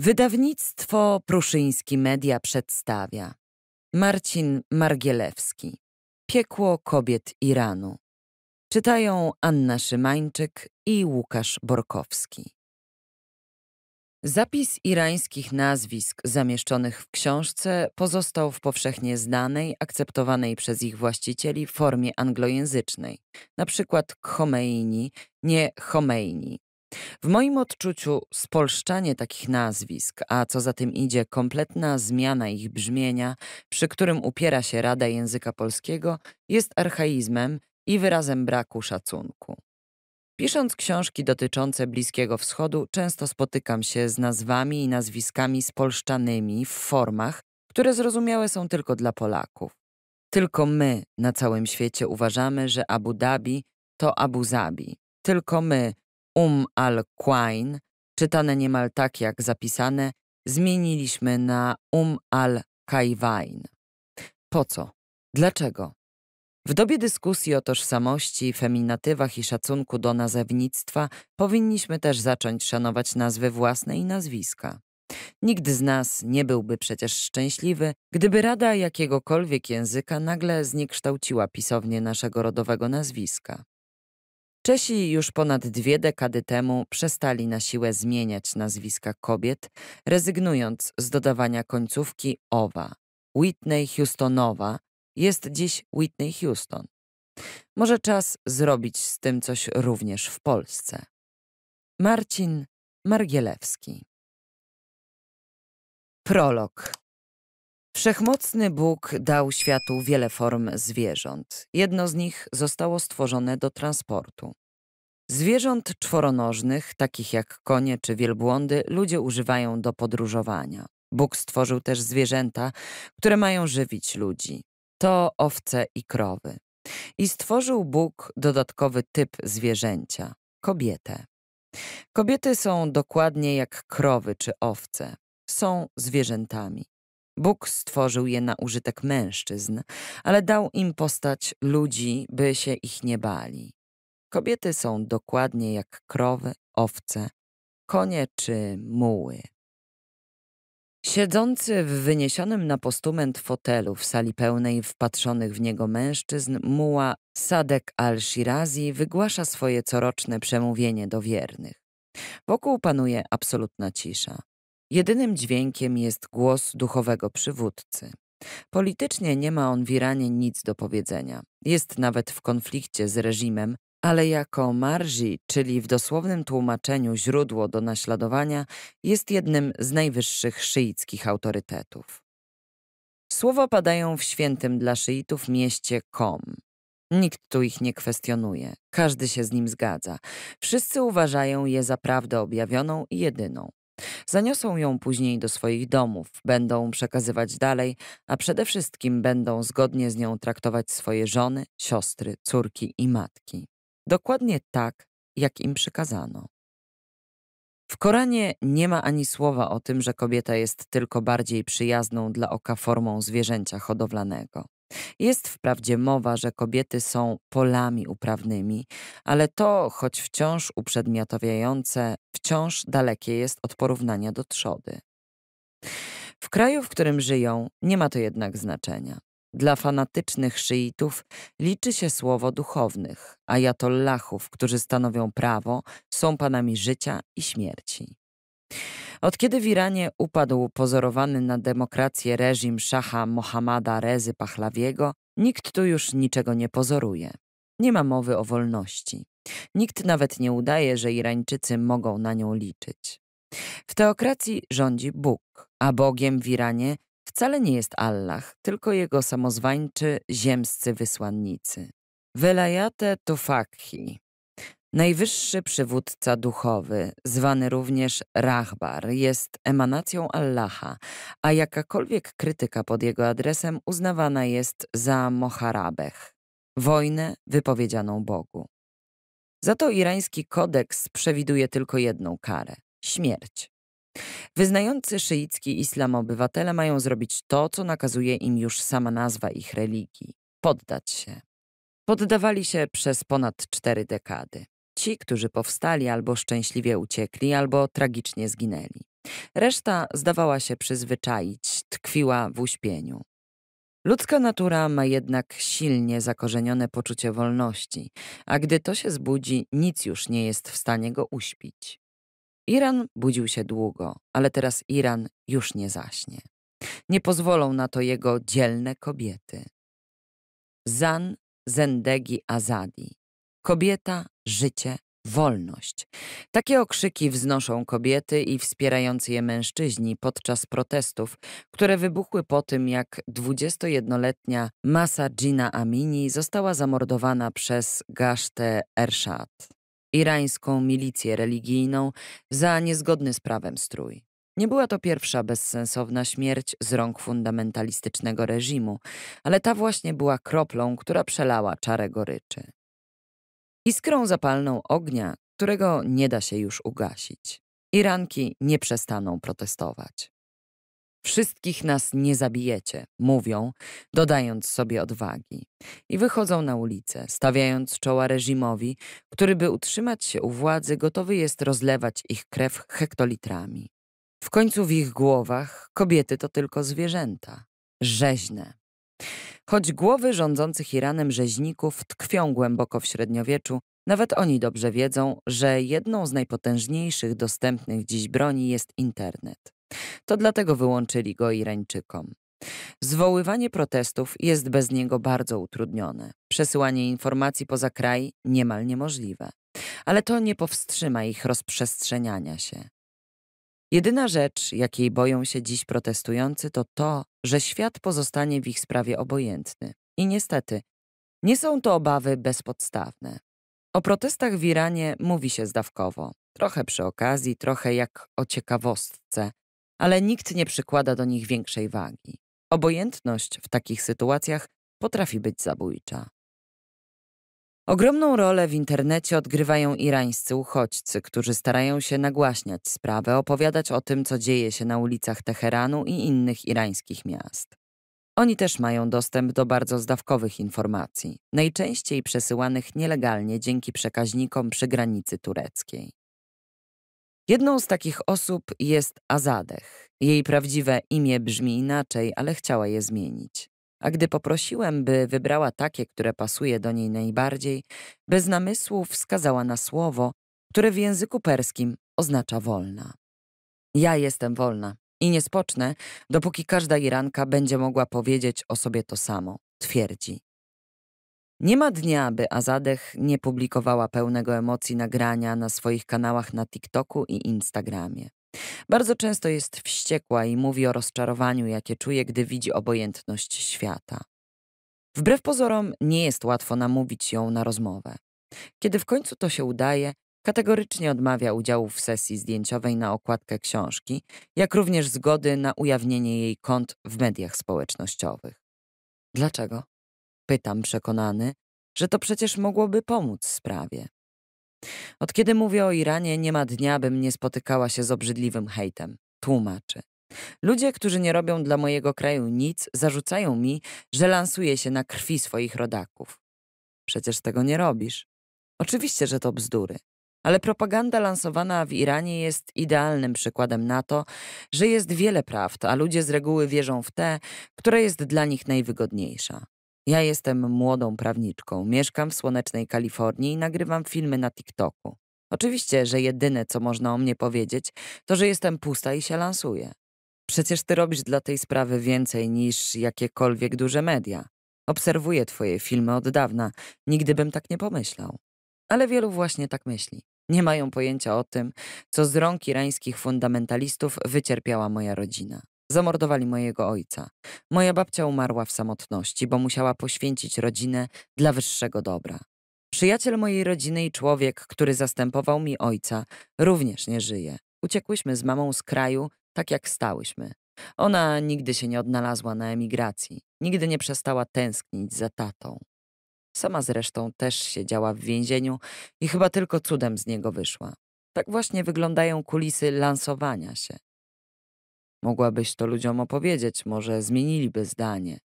Wydawnictwo Pruszyński Media przedstawia Marcin Margielewski Piekło kobiet Iranu Czytają Anna Szymańczyk i Łukasz Borkowski Zapis irańskich nazwisk zamieszczonych w książce pozostał w powszechnie znanej, akceptowanej przez ich właścicieli formie anglojęzycznej, np. Khomeini, nie Khomeini, w moim odczuciu spolszczanie takich nazwisk, a co za tym idzie kompletna zmiana ich brzmienia, przy którym upiera się Rada Języka Polskiego, jest archaizmem i wyrazem braku szacunku. Pisząc książki dotyczące Bliskiego Wschodu, często spotykam się z nazwami i nazwiskami spolszczanymi w formach, które zrozumiałe są tylko dla Polaków. Tylko my na całym świecie uważamy, że Abu Dhabi to Abu Zabi. Tylko my Um al-Quain, czytane niemal tak jak zapisane, zmieniliśmy na Um al-Kaiwain. Po co? Dlaczego? W dobie dyskusji o tożsamości, feminatywach i szacunku do nazewnictwa powinniśmy też zacząć szanować nazwy własne i nazwiska. Nikt z nas nie byłby przecież szczęśliwy, gdyby rada jakiegokolwiek języka nagle zniekształciła pisownię naszego rodowego nazwiska. Czesi już ponad dwie dekady temu przestali na siłę zmieniać nazwiska kobiet, rezygnując z dodawania końcówki owa. Whitney Houstonowa jest dziś Whitney Houston. Może czas zrobić z tym coś również w Polsce. Marcin Margielewski. Prolog. Wszechmocny Bóg dał światu wiele form zwierząt. Jedno z nich zostało stworzone do transportu. Zwierząt czworonożnych, takich jak konie czy wielbłądy, ludzie używają do podróżowania. Bóg stworzył też zwierzęta, które mają żywić ludzi. To owce i krowy. I stworzył Bóg dodatkowy typ zwierzęcia kobietę. Kobiety są dokładnie jak krowy czy owce. Są zwierzętami. Bóg stworzył je na użytek mężczyzn, ale dał im postać ludzi, by się ich nie bali. Kobiety są dokładnie jak krowy, owce, konie czy muły. Siedzący w wyniesionym na postument fotelu w sali pełnej wpatrzonych w niego mężczyzn, muła Sadek al-Shirazi wygłasza swoje coroczne przemówienie do wiernych. Wokół panuje absolutna cisza. Jedynym dźwiękiem jest głos duchowego przywódcy. Politycznie nie ma on w Iranie nic do powiedzenia. Jest nawet w konflikcie z reżimem, ale jako marzi, czyli w dosłownym tłumaczeniu źródło do naśladowania, jest jednym z najwyższych szyickich autorytetów. Słowa padają w świętym dla szyitów mieście Kom. Nikt tu ich nie kwestionuje, każdy się z nim zgadza. Wszyscy uważają je za prawdę objawioną i jedyną. Zaniosą ją później do swoich domów, będą przekazywać dalej, a przede wszystkim będą zgodnie z nią traktować swoje żony, siostry, córki i matki. Dokładnie tak, jak im przykazano. W Koranie nie ma ani słowa o tym, że kobieta jest tylko bardziej przyjazną dla oka formą zwierzęcia hodowlanego. Jest wprawdzie mowa, że kobiety są polami uprawnymi, ale to, choć wciąż uprzedmiotowiające, wciąż dalekie jest od porównania do trzody. W kraju, w którym żyją, nie ma to jednak znaczenia. Dla fanatycznych szyitów liczy się słowo duchownych, a jatollahów, którzy stanowią prawo, są panami życia i śmierci. Od kiedy w Iranie upadł pozorowany na demokrację reżim szacha Mohammada Rezy Pahlawiego, nikt tu już niczego nie pozoruje. Nie ma mowy o wolności. Nikt nawet nie udaje, że Irańczycy mogą na nią liczyć. W teokracji rządzi Bóg, a Bogiem w Iranie wcale nie jest Allah, tylko jego samozwańczy ziemscy wysłannicy. Velayate Tufakhi, Najwyższy przywódca duchowy, zwany również Rahbar, jest emanacją Allaha, a jakakolwiek krytyka pod jego adresem uznawana jest za Moharabeh, wojnę wypowiedzianą Bogu. Za to irański kodeks przewiduje tylko jedną karę śmierć. Wyznający szyicki islam obywatele mają zrobić to, co nakazuje im już sama nazwa ich religii poddać się. Poddawali się przez ponad cztery dekady ci, którzy powstali albo szczęśliwie uciekli, albo tragicznie zginęli. Reszta zdawała się przyzwyczaić, tkwiła w uśpieniu. Ludzka natura ma jednak silnie zakorzenione poczucie wolności, a gdy to się zbudzi, nic już nie jest w stanie go uśpić. Iran budził się długo, ale teraz Iran już nie zaśnie. Nie pozwolą na to jego dzielne kobiety. Zan Zendegi Azadi, Kobieta, życie, wolność. Takie okrzyki wznoszą kobiety i wspierający je mężczyźni podczas protestów, które wybuchły po tym, jak 21-letnia Masa Gina Amini została zamordowana przez Gasztę Ershad, irańską milicję religijną, za niezgodny z prawem strój. Nie była to pierwsza bezsensowna śmierć z rąk fundamentalistycznego reżimu, ale ta właśnie była kroplą, która przelała czarę goryczy iskrą zapalną ognia, którego nie da się już ugasić. Iranki nie przestaną protestować. Wszystkich nas nie zabijecie, mówią, dodając sobie odwagi. I wychodzą na ulicę, stawiając czoła reżimowi, który by utrzymać się u władzy, gotowy jest rozlewać ich krew hektolitrami. W końcu w ich głowach kobiety to tylko zwierzęta. Rzeźne. Choć głowy rządzących Iranem rzeźników tkwią głęboko w średniowieczu, nawet oni dobrze wiedzą, że jedną z najpotężniejszych dostępnych dziś broni jest internet. To dlatego wyłączyli go Irańczykom. Zwoływanie protestów jest bez niego bardzo utrudnione. Przesyłanie informacji poza kraj niemal niemożliwe. Ale to nie powstrzyma ich rozprzestrzeniania się. Jedyna rzecz, jakiej boją się dziś protestujący, to to, że świat pozostanie w ich sprawie obojętny. I niestety, nie są to obawy bezpodstawne. O protestach w Iranie mówi się zdawkowo, trochę przy okazji, trochę jak o ciekawostce, ale nikt nie przykłada do nich większej wagi. Obojętność w takich sytuacjach potrafi być zabójcza. Ogromną rolę w internecie odgrywają irańscy uchodźcy, którzy starają się nagłaśniać sprawę, opowiadać o tym, co dzieje się na ulicach Teheranu i innych irańskich miast. Oni też mają dostęp do bardzo zdawkowych informacji, najczęściej przesyłanych nielegalnie dzięki przekaźnikom przy granicy tureckiej. Jedną z takich osób jest Azadeh. Jej prawdziwe imię brzmi inaczej, ale chciała je zmienić a gdy poprosiłem, by wybrała takie, które pasuje do niej najbardziej, bez namysłu wskazała na słowo, które w języku perskim oznacza wolna. Ja jestem wolna i nie spocznę, dopóki każda Iranka będzie mogła powiedzieć o sobie to samo, twierdzi. Nie ma dnia, by Azadech nie publikowała pełnego emocji nagrania na swoich kanałach na TikToku i Instagramie. Bardzo często jest wściekła i mówi o rozczarowaniu, jakie czuje, gdy widzi obojętność świata. Wbrew pozorom nie jest łatwo namówić ją na rozmowę. Kiedy w końcu to się udaje, kategorycznie odmawia udziału w sesji zdjęciowej na okładkę książki, jak również zgody na ujawnienie jej kont w mediach społecznościowych. Dlaczego? Pytam przekonany, że to przecież mogłoby pomóc sprawie. Od kiedy mówię o Iranie, nie ma dnia, bym nie spotykała się z obrzydliwym hejtem. Tłumaczy. Ludzie, którzy nie robią dla mojego kraju nic, zarzucają mi, że lansuje się na krwi swoich rodaków. Przecież tego nie robisz. Oczywiście, że to bzdury. Ale propaganda lansowana w Iranie jest idealnym przykładem na to, że jest wiele prawd, a ludzie z reguły wierzą w te, która jest dla nich najwygodniejsza. Ja jestem młodą prawniczką, mieszkam w słonecznej Kalifornii i nagrywam filmy na TikToku. Oczywiście, że jedyne, co można o mnie powiedzieć, to, że jestem pusta i się lansuję. Przecież ty robisz dla tej sprawy więcej niż jakiekolwiek duże media. Obserwuję twoje filmy od dawna, nigdy bym tak nie pomyślał. Ale wielu właśnie tak myśli. Nie mają pojęcia o tym, co z rąk irańskich fundamentalistów wycierpiała moja rodzina. Zamordowali mojego ojca. Moja babcia umarła w samotności, bo musiała poświęcić rodzinę dla wyższego dobra. Przyjaciel mojej rodziny i człowiek, który zastępował mi ojca, również nie żyje. Uciekłyśmy z mamą z kraju, tak jak stałyśmy. Ona nigdy się nie odnalazła na emigracji, nigdy nie przestała tęsknić za tatą. Sama zresztą też siedziała w więzieniu i chyba tylko cudem z niego wyszła. Tak właśnie wyglądają kulisy lansowania się. Mogłabyś to ludziom opowiedzieć, może zmieniliby zdanie.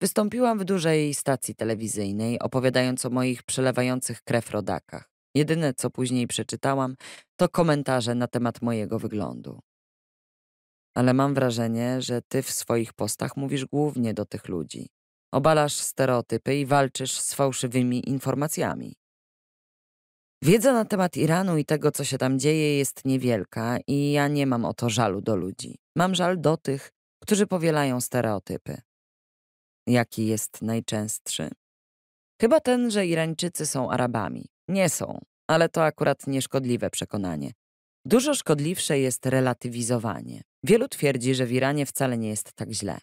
Wystąpiłam w dużej stacji telewizyjnej, opowiadając o moich przelewających krew rodakach. Jedyne, co później przeczytałam, to komentarze na temat mojego wyglądu. Ale mam wrażenie, że ty w swoich postach mówisz głównie do tych ludzi. Obalasz stereotypy i walczysz z fałszywymi informacjami. Wiedza na temat Iranu i tego, co się tam dzieje, jest niewielka i ja nie mam o to żalu do ludzi. Mam żal do tych, którzy powielają stereotypy. Jaki jest najczęstszy? Chyba ten, że Irańczycy są Arabami. Nie są, ale to akurat nieszkodliwe przekonanie. Dużo szkodliwsze jest relatywizowanie. Wielu twierdzi, że w Iranie wcale nie jest tak źle.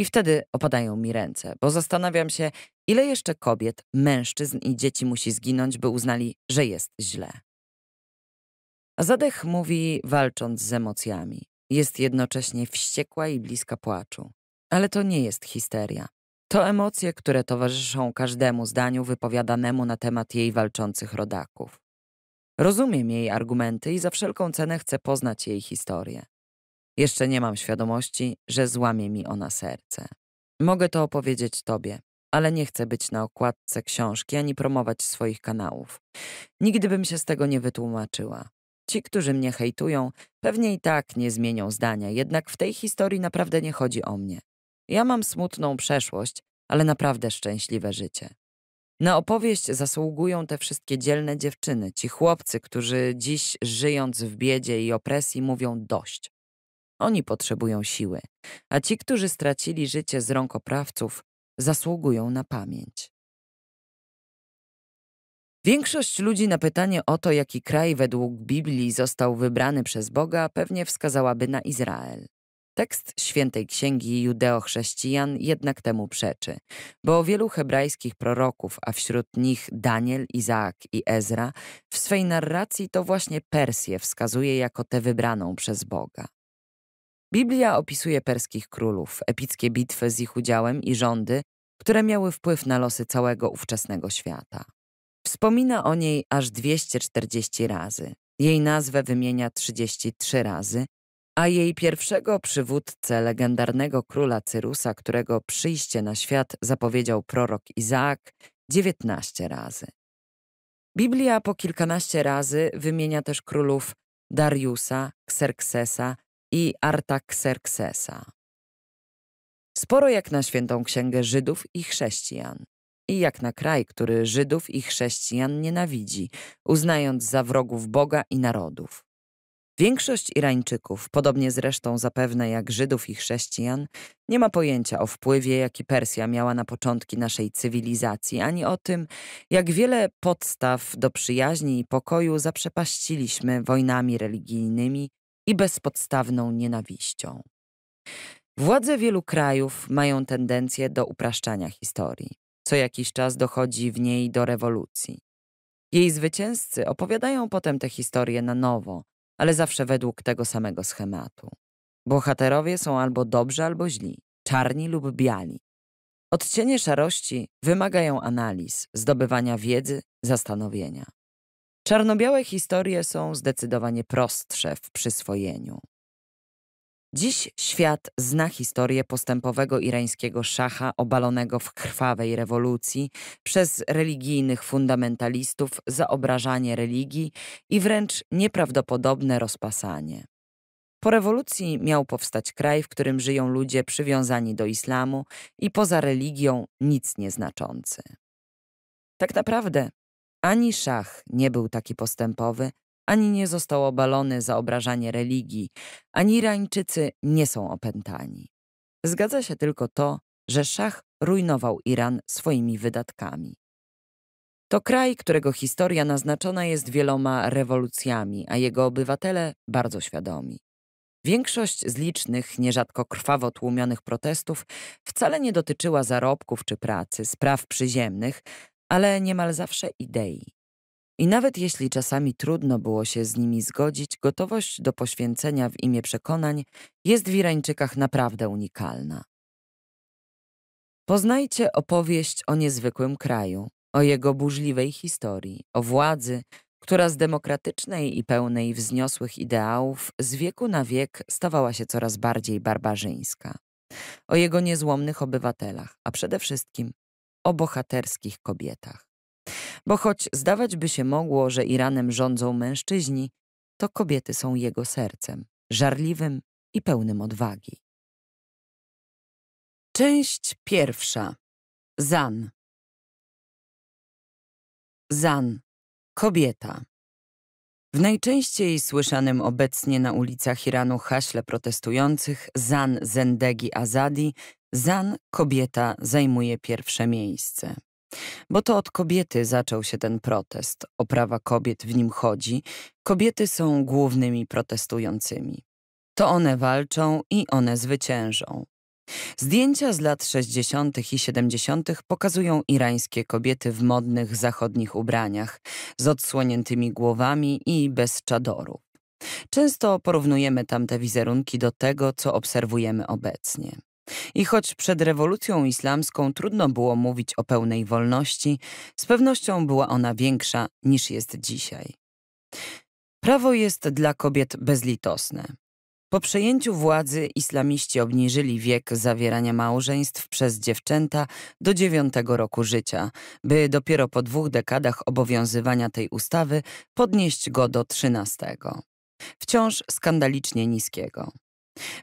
I wtedy opadają mi ręce, bo zastanawiam się, ile jeszcze kobiet, mężczyzn i dzieci musi zginąć, by uznali, że jest źle. A zadech mówi, walcząc z emocjami. Jest jednocześnie wściekła i bliska płaczu. Ale to nie jest histeria. To emocje, które towarzyszą każdemu zdaniu wypowiadanemu na temat jej walczących rodaków. Rozumiem jej argumenty i za wszelką cenę chcę poznać jej historię. Jeszcze nie mam świadomości, że złamie mi ona serce. Mogę to opowiedzieć Tobie, ale nie chcę być na okładce książki ani promować swoich kanałów. Nigdy bym się z tego nie wytłumaczyła. Ci, którzy mnie hejtują, pewnie i tak nie zmienią zdania, jednak w tej historii naprawdę nie chodzi o mnie. Ja mam smutną przeszłość, ale naprawdę szczęśliwe życie. Na opowieść zasługują te wszystkie dzielne dziewczyny, ci chłopcy, którzy dziś żyjąc w biedzie i opresji mówią dość. Oni potrzebują siły, a ci, którzy stracili życie z rąk oprawców, zasługują na pamięć. Większość ludzi na pytanie o to, jaki kraj według Biblii został wybrany przez Boga, pewnie wskazałaby na Izrael. Tekst świętej księgi judeo-chrześcijan jednak temu przeczy, bo wielu hebrajskich proroków, a wśród nich Daniel, Izaak i Ezra, w swej narracji to właśnie Persję wskazuje jako tę wybraną przez Boga. Biblia opisuje perskich królów, epickie bitwy z ich udziałem i rządy, które miały wpływ na losy całego ówczesnego świata. Wspomina o niej aż 240 razy, jej nazwę wymienia 33 razy, a jej pierwszego przywódcę, legendarnego króla Cyrusa, którego przyjście na świat zapowiedział prorok Izaak, 19 razy. Biblia po kilkanaście razy wymienia też królów Dariusa, Xerxesa, i Artaxerxesa. Sporo jak na świętą księgę Żydów i chrześcijan. I jak na kraj, który Żydów i chrześcijan nienawidzi, uznając za wrogów Boga i narodów. Większość Irańczyków, podobnie zresztą zapewne jak Żydów i chrześcijan, nie ma pojęcia o wpływie, jaki Persja miała na początki naszej cywilizacji, ani o tym, jak wiele podstaw do przyjaźni i pokoju zaprzepaściliśmy wojnami religijnymi i bezpodstawną nienawiścią. Władze wielu krajów mają tendencję do upraszczania historii. Co jakiś czas dochodzi w niej do rewolucji. Jej zwycięzcy opowiadają potem te historie na nowo, ale zawsze według tego samego schematu. Bohaterowie są albo dobrzy, albo źli, czarni lub biali. Odcienie szarości wymagają analiz, zdobywania wiedzy, zastanowienia. Czarnobiałe historie są zdecydowanie prostsze w przyswojeniu. Dziś świat zna historię postępowego irańskiego szacha obalonego w krwawej rewolucji przez religijnych fundamentalistów za obrażanie religii i wręcz nieprawdopodobne rozpasanie. Po rewolucji miał powstać kraj, w którym żyją ludzie przywiązani do islamu i poza religią nic nieznaczący. Tak naprawdę ani szach nie był taki postępowy, ani nie został obalony za obrażanie religii, ani Irańczycy nie są opętani. Zgadza się tylko to, że szach rujnował Iran swoimi wydatkami. To kraj, którego historia naznaczona jest wieloma rewolucjami, a jego obywatele bardzo świadomi. Większość z licznych, nierzadko krwawo tłumionych protestów wcale nie dotyczyła zarobków czy pracy, spraw przyziemnych, ale niemal zawsze idei. I nawet jeśli czasami trudno było się z nimi zgodzić, gotowość do poświęcenia w imię przekonań jest w Irańczykach naprawdę unikalna. Poznajcie opowieść o niezwykłym kraju, o jego burzliwej historii, o władzy, która z demokratycznej i pełnej wzniosłych ideałów z wieku na wiek stawała się coraz bardziej barbarzyńska. O jego niezłomnych obywatelach, a przede wszystkim o bohaterskich kobietach. Bo choć zdawać by się mogło, że Iranem rządzą mężczyźni, to kobiety są jego sercem, żarliwym i pełnym odwagi. Część pierwsza. Zan. Zan. Kobieta. W najczęściej słyszanym obecnie na ulicach Iranu haśle protestujących Zan Zendegi Azadi Zan kobieta zajmuje pierwsze miejsce. Bo to od kobiety zaczął się ten protest, o prawa kobiet w nim chodzi, kobiety są głównymi protestującymi. To one walczą i one zwyciężą. Zdjęcia z lat 60. i 70. pokazują irańskie kobiety w modnych zachodnich ubraniach, z odsłoniętymi głowami i bez czadorów. Często porównujemy tamte wizerunki do tego, co obserwujemy obecnie. I choć przed rewolucją islamską trudno było mówić o pełnej wolności, z pewnością była ona większa niż jest dzisiaj. Prawo jest dla kobiet bezlitosne. Po przejęciu władzy islamiści obniżyli wiek zawierania małżeństw przez dziewczęta do dziewiątego roku życia, by dopiero po dwóch dekadach obowiązywania tej ustawy podnieść go do trzynastego. Wciąż skandalicznie niskiego.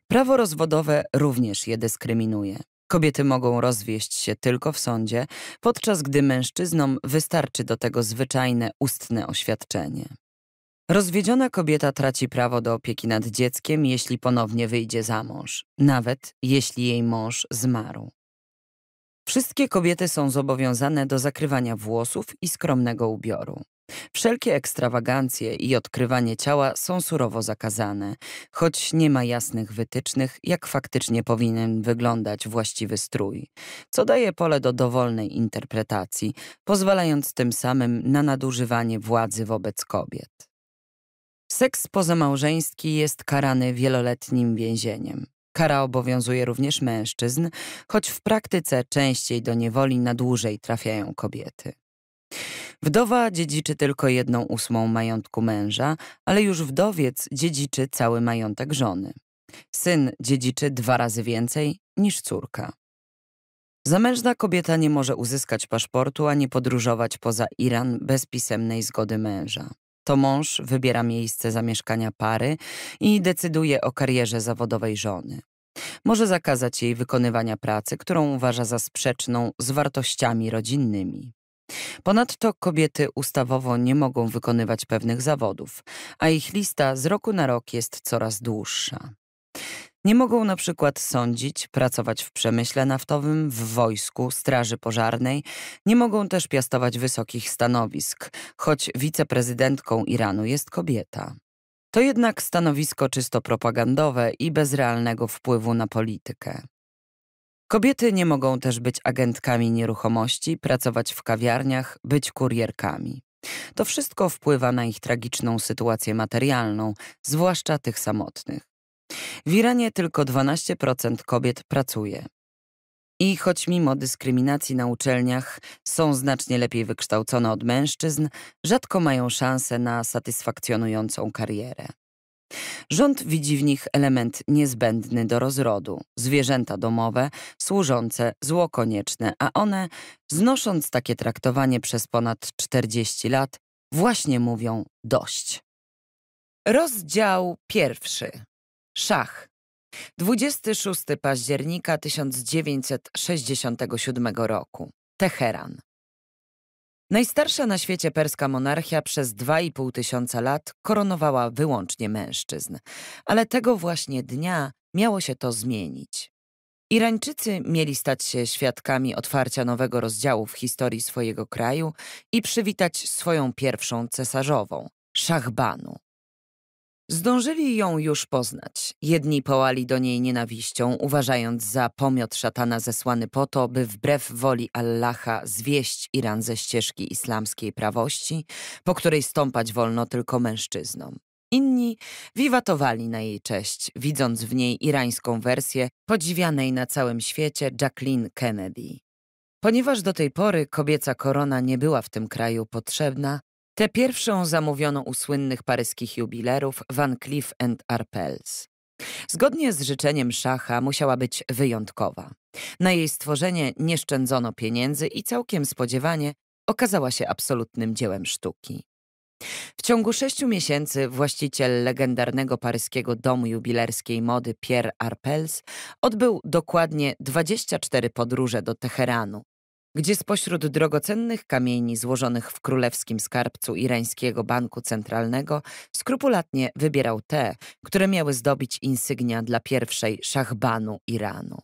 Prawo rozwodowe również je dyskryminuje. Kobiety mogą rozwieść się tylko w sądzie, podczas gdy mężczyznom wystarczy do tego zwyczajne ustne oświadczenie. Rozwiedziona kobieta traci prawo do opieki nad dzieckiem, jeśli ponownie wyjdzie za mąż, nawet jeśli jej mąż zmarł. Wszystkie kobiety są zobowiązane do zakrywania włosów i skromnego ubioru. Wszelkie ekstrawagancje i odkrywanie ciała są surowo zakazane, choć nie ma jasnych wytycznych, jak faktycznie powinien wyglądać właściwy strój, co daje pole do dowolnej interpretacji, pozwalając tym samym na nadużywanie władzy wobec kobiet. Seks pozamałżeński jest karany wieloletnim więzieniem. Kara obowiązuje również mężczyzn, choć w praktyce częściej do niewoli na dłużej trafiają kobiety. Wdowa dziedziczy tylko jedną ósmą majątku męża, ale już wdowiec dziedziczy cały majątek żony. Syn dziedziczy dwa razy więcej niż córka. Zamężna kobieta nie może uzyskać paszportu ani podróżować poza Iran bez pisemnej zgody męża. To mąż wybiera miejsce zamieszkania pary i decyduje o karierze zawodowej żony. Może zakazać jej wykonywania pracy, którą uważa za sprzeczną z wartościami rodzinnymi. Ponadto kobiety ustawowo nie mogą wykonywać pewnych zawodów, a ich lista z roku na rok jest coraz dłuższa. Nie mogą na przykład sądzić, pracować w przemyśle naftowym, w wojsku, straży pożarnej. Nie mogą też piastować wysokich stanowisk, choć wiceprezydentką Iranu jest kobieta. To jednak stanowisko czysto propagandowe i bez realnego wpływu na politykę. Kobiety nie mogą też być agentkami nieruchomości, pracować w kawiarniach, być kurierkami. To wszystko wpływa na ich tragiczną sytuację materialną, zwłaszcza tych samotnych. W Iranie tylko 12% kobiet pracuje. I choć mimo dyskryminacji na uczelniach są znacznie lepiej wykształcone od mężczyzn, rzadko mają szansę na satysfakcjonującą karierę. Rząd widzi w nich element niezbędny do rozrodu, zwierzęta domowe, służące, zło konieczne, a one, znosząc takie traktowanie przez ponad 40 lat, właśnie mówią dość. Rozdział pierwszy. Szach. 26 października 1967 roku. Teheran. Najstarsza na świecie perska monarchia przez 2,5 tysiąca lat koronowała wyłącznie mężczyzn, ale tego właśnie dnia miało się to zmienić. Irańczycy mieli stać się świadkami otwarcia nowego rozdziału w historii swojego kraju i przywitać swoją pierwszą cesarzową, Szachbanu. Zdążyli ją już poznać. Jedni połali do niej nienawiścią, uważając za pomiot szatana zesłany po to, by wbrew woli Allaha zwieść Iran ze ścieżki islamskiej prawości, po której stąpać wolno tylko mężczyznom. Inni wiwatowali na jej cześć, widząc w niej irańską wersję podziwianej na całym świecie Jacqueline Kennedy. Ponieważ do tej pory kobieca korona nie była w tym kraju potrzebna, Tę pierwszą zamówiono u słynnych paryskich jubilerów Van Cleef Arpels. Zgodnie z życzeniem szacha musiała być wyjątkowa. Na jej stworzenie nie szczędzono pieniędzy i całkiem spodziewanie okazała się absolutnym dziełem sztuki. W ciągu sześciu miesięcy właściciel legendarnego paryskiego domu jubilerskiej mody Pierre Arpels odbył dokładnie 24 podróże do Teheranu, gdzie spośród drogocennych kamieni złożonych w królewskim skarbcu Irańskiego Banku Centralnego skrupulatnie wybierał te, które miały zdobić insygnia dla pierwszej szachbanu Iranu.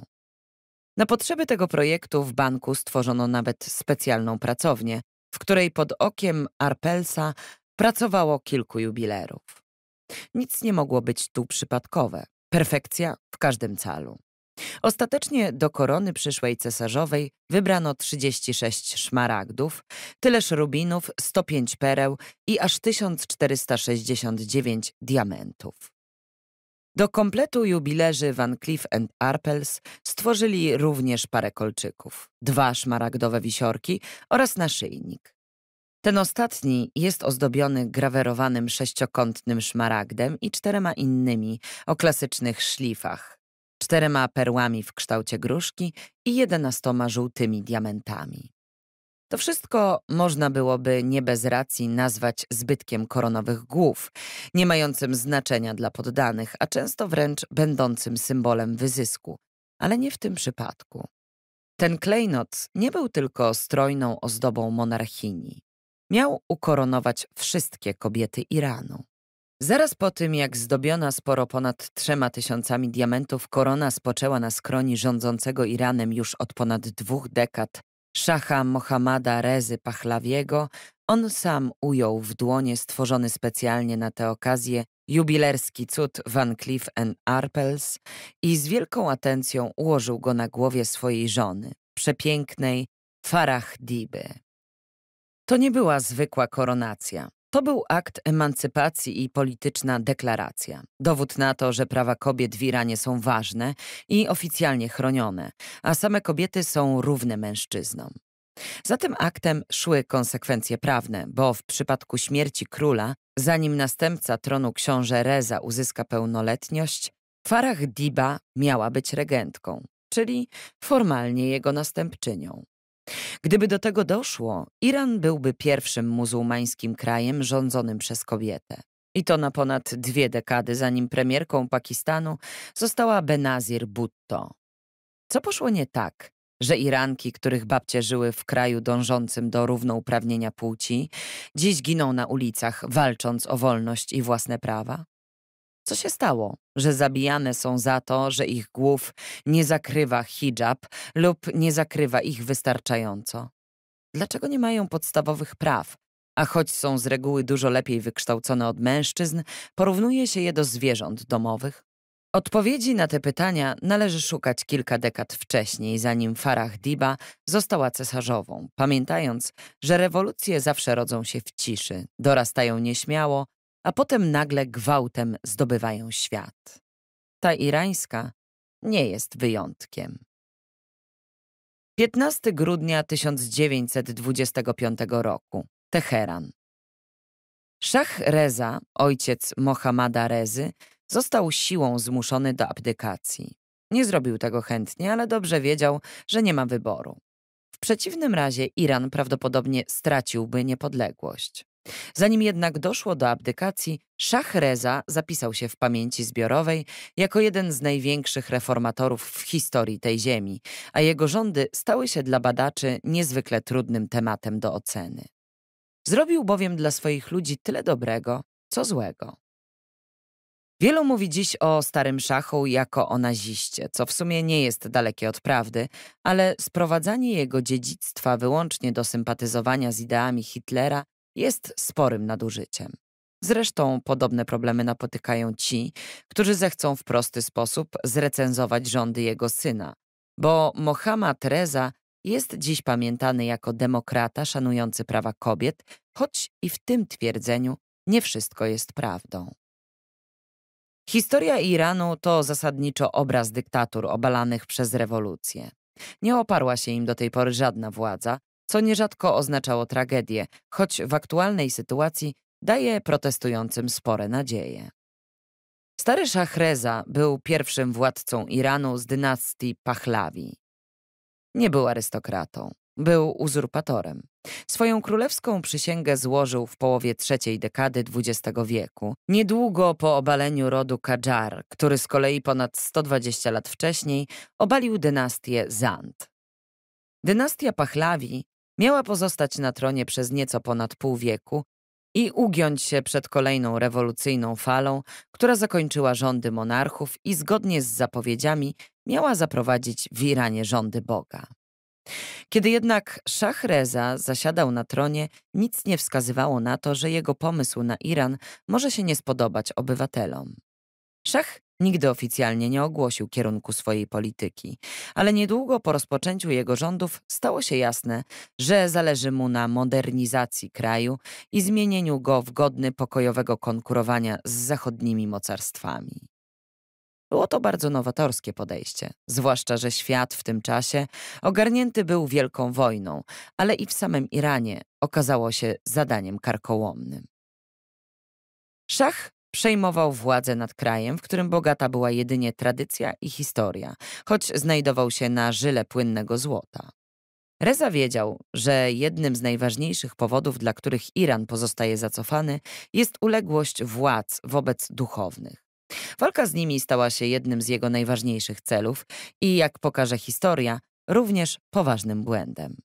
Na potrzeby tego projektu w banku stworzono nawet specjalną pracownię, w której pod okiem Arpelsa pracowało kilku jubilerów. Nic nie mogło być tu przypadkowe. Perfekcja w każdym calu. Ostatecznie do korony przyszłej cesarzowej wybrano 36 szmaragdów, tyleż rubinów, 105 pereł i aż 1469 diamentów. Do kompletu jubilerzy Van Cleef Arpels stworzyli również parę kolczyków, dwa szmaragdowe wisiorki oraz naszyjnik. Ten ostatni jest ozdobiony grawerowanym sześciokątnym szmaragdem i czterema innymi o klasycznych szlifach, czterema perłami w kształcie gruszki i jedenastoma żółtymi diamentami. To wszystko można byłoby nie bez racji nazwać zbytkiem koronowych głów, nie mającym znaczenia dla poddanych, a często wręcz będącym symbolem wyzysku, ale nie w tym przypadku. Ten klejnot nie był tylko strojną ozdobą monarchini. Miał ukoronować wszystkie kobiety Iranu. Zaraz po tym, jak zdobiona sporo ponad trzema tysiącami diamentów korona spoczęła na skroni rządzącego Iranem już od ponad dwóch dekad, szacha Mohammada Rezy Pachlawiego, on sam ujął w dłonie stworzony specjalnie na tę okazję jubilerski cud Van Cleef Arpels i z wielką atencją ułożył go na głowie swojej żony, przepięknej Farah Diby. To nie była zwykła koronacja. To był akt emancypacji i polityczna deklaracja. Dowód na to, że prawa kobiet w Iranie są ważne i oficjalnie chronione, a same kobiety są równe mężczyznom. Za tym aktem szły konsekwencje prawne, bo w przypadku śmierci króla, zanim następca tronu książę Reza uzyska pełnoletność, Farah Diba miała być regentką, czyli formalnie jego następczynią. Gdyby do tego doszło, Iran byłby pierwszym muzułmańskim krajem rządzonym przez kobietę. I to na ponad dwie dekady, zanim premierką Pakistanu została Benazir Bhutto. Co poszło nie tak, że Iranki, których babcie żyły w kraju dążącym do równouprawnienia płci, dziś giną na ulicach, walcząc o wolność i własne prawa? Co się stało, że zabijane są za to, że ich głów nie zakrywa hijab lub nie zakrywa ich wystarczająco? Dlaczego nie mają podstawowych praw, a choć są z reguły dużo lepiej wykształcone od mężczyzn, porównuje się je do zwierząt domowych? Odpowiedzi na te pytania należy szukać kilka dekad wcześniej, zanim Farah Diba została cesarzową, pamiętając, że rewolucje zawsze rodzą się w ciszy, dorastają nieśmiało, a potem nagle gwałtem zdobywają świat. Ta irańska nie jest wyjątkiem. 15 grudnia 1925 roku, Teheran. Szach Reza, ojciec Mohammada Rezy, został siłą zmuszony do abdykacji. Nie zrobił tego chętnie, ale dobrze wiedział, że nie ma wyboru. W przeciwnym razie Iran prawdopodobnie straciłby niepodległość. Zanim jednak doszło do abdykacji, Szachreza zapisał się w pamięci zbiorowej jako jeden z największych reformatorów w historii tej ziemi, a jego rządy stały się dla badaczy niezwykle trudnym tematem do oceny. Zrobił bowiem dla swoich ludzi tyle dobrego, co złego. Wielu mówi dziś o starym szachu jako o naziście, co w sumie nie jest dalekie od prawdy, ale sprowadzanie jego dziedzictwa wyłącznie do sympatyzowania z ideami Hitlera jest sporym nadużyciem. Zresztą podobne problemy napotykają ci, którzy zechcą w prosty sposób zrecenzować rządy jego syna, bo Mohammad Reza jest dziś pamiętany jako demokrata szanujący prawa kobiet, choć i w tym twierdzeniu nie wszystko jest prawdą. Historia Iranu to zasadniczo obraz dyktatur obalanych przez rewolucję. Nie oparła się im do tej pory żadna władza, co nierzadko oznaczało tragedię, choć w aktualnej sytuacji daje protestującym spore nadzieje. Stary Szach Reza był pierwszym władcą Iranu z dynastii Pahlavi. Nie był arystokratą, był uzurpatorem. Swoją królewską przysięgę złożył w połowie trzeciej dekady XX wieku, niedługo po obaleniu rodu Kadżar, który z kolei ponad 120 lat wcześniej obalił dynastię Zand. Dynastia Pahlavi Miała pozostać na tronie przez nieco ponad pół wieku i ugiąć się przed kolejną rewolucyjną falą, która zakończyła rządy monarchów i zgodnie z zapowiedziami miała zaprowadzić w Iranie rządy Boga. Kiedy jednak Shahreza zasiadał na tronie, nic nie wskazywało na to, że jego pomysł na Iran może się nie spodobać obywatelom. Szach Nigdy oficjalnie nie ogłosił kierunku swojej polityki, ale niedługo po rozpoczęciu jego rządów stało się jasne, że zależy mu na modernizacji kraju i zmienieniu go w godny pokojowego konkurowania z zachodnimi mocarstwami. Było to bardzo nowatorskie podejście, zwłaszcza że świat w tym czasie ogarnięty był wielką wojną, ale i w samym Iranie okazało się zadaniem karkołomnym. Szach przejmował władzę nad krajem, w którym bogata była jedynie tradycja i historia, choć znajdował się na żyle płynnego złota. Reza wiedział, że jednym z najważniejszych powodów, dla których Iran pozostaje zacofany, jest uległość władz wobec duchownych. Walka z nimi stała się jednym z jego najważniejszych celów i, jak pokaże historia, również poważnym błędem.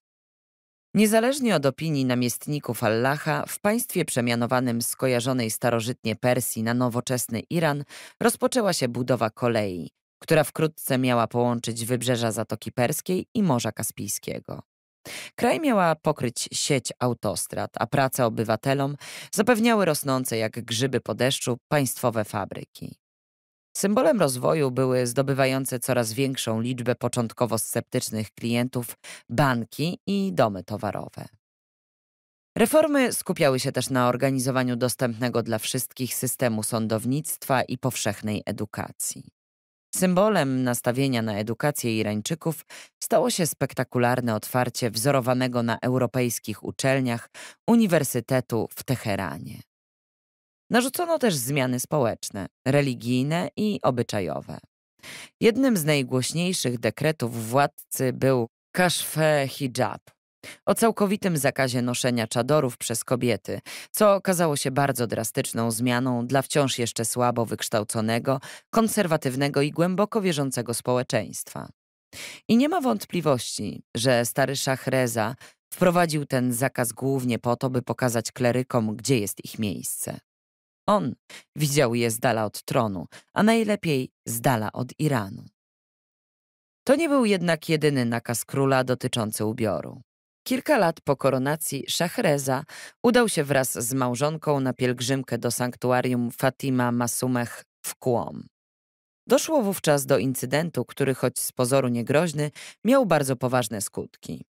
Niezależnie od opinii namiestników Allaha, w państwie przemianowanym z kojarzonej starożytnie Persji na nowoczesny Iran rozpoczęła się budowa kolei, która wkrótce miała połączyć wybrzeża Zatoki Perskiej i Morza Kaspijskiego. Kraj miała pokryć sieć autostrad, a prace obywatelom zapewniały rosnące jak grzyby po deszczu państwowe fabryki. Symbolem rozwoju były zdobywające coraz większą liczbę początkowo sceptycznych klientów banki i domy towarowe. Reformy skupiały się też na organizowaniu dostępnego dla wszystkich systemu sądownictwa i powszechnej edukacji. Symbolem nastawienia na edukację Irańczyków stało się spektakularne otwarcie wzorowanego na europejskich uczelniach Uniwersytetu w Teheranie. Narzucono też zmiany społeczne, religijne i obyczajowe. Jednym z najgłośniejszych dekretów władcy był kaszfe hijab, o całkowitym zakazie noszenia czadorów przez kobiety, co okazało się bardzo drastyczną zmianą dla wciąż jeszcze słabo wykształconego, konserwatywnego i głęboko wierzącego społeczeństwa. I nie ma wątpliwości, że stary szach Reza wprowadził ten zakaz głównie po to, by pokazać klerykom, gdzie jest ich miejsce on widział je z dala od tronu, a najlepiej z dala od Iranu. To nie był jednak jedyny nakaz króla dotyczący ubioru. Kilka lat po koronacji Szachreza udał się wraz z małżonką na pielgrzymkę do sanktuarium Fatima Masumech w Kłom. Doszło wówczas do incydentu, który choć z pozoru niegroźny, miał bardzo poważne skutki.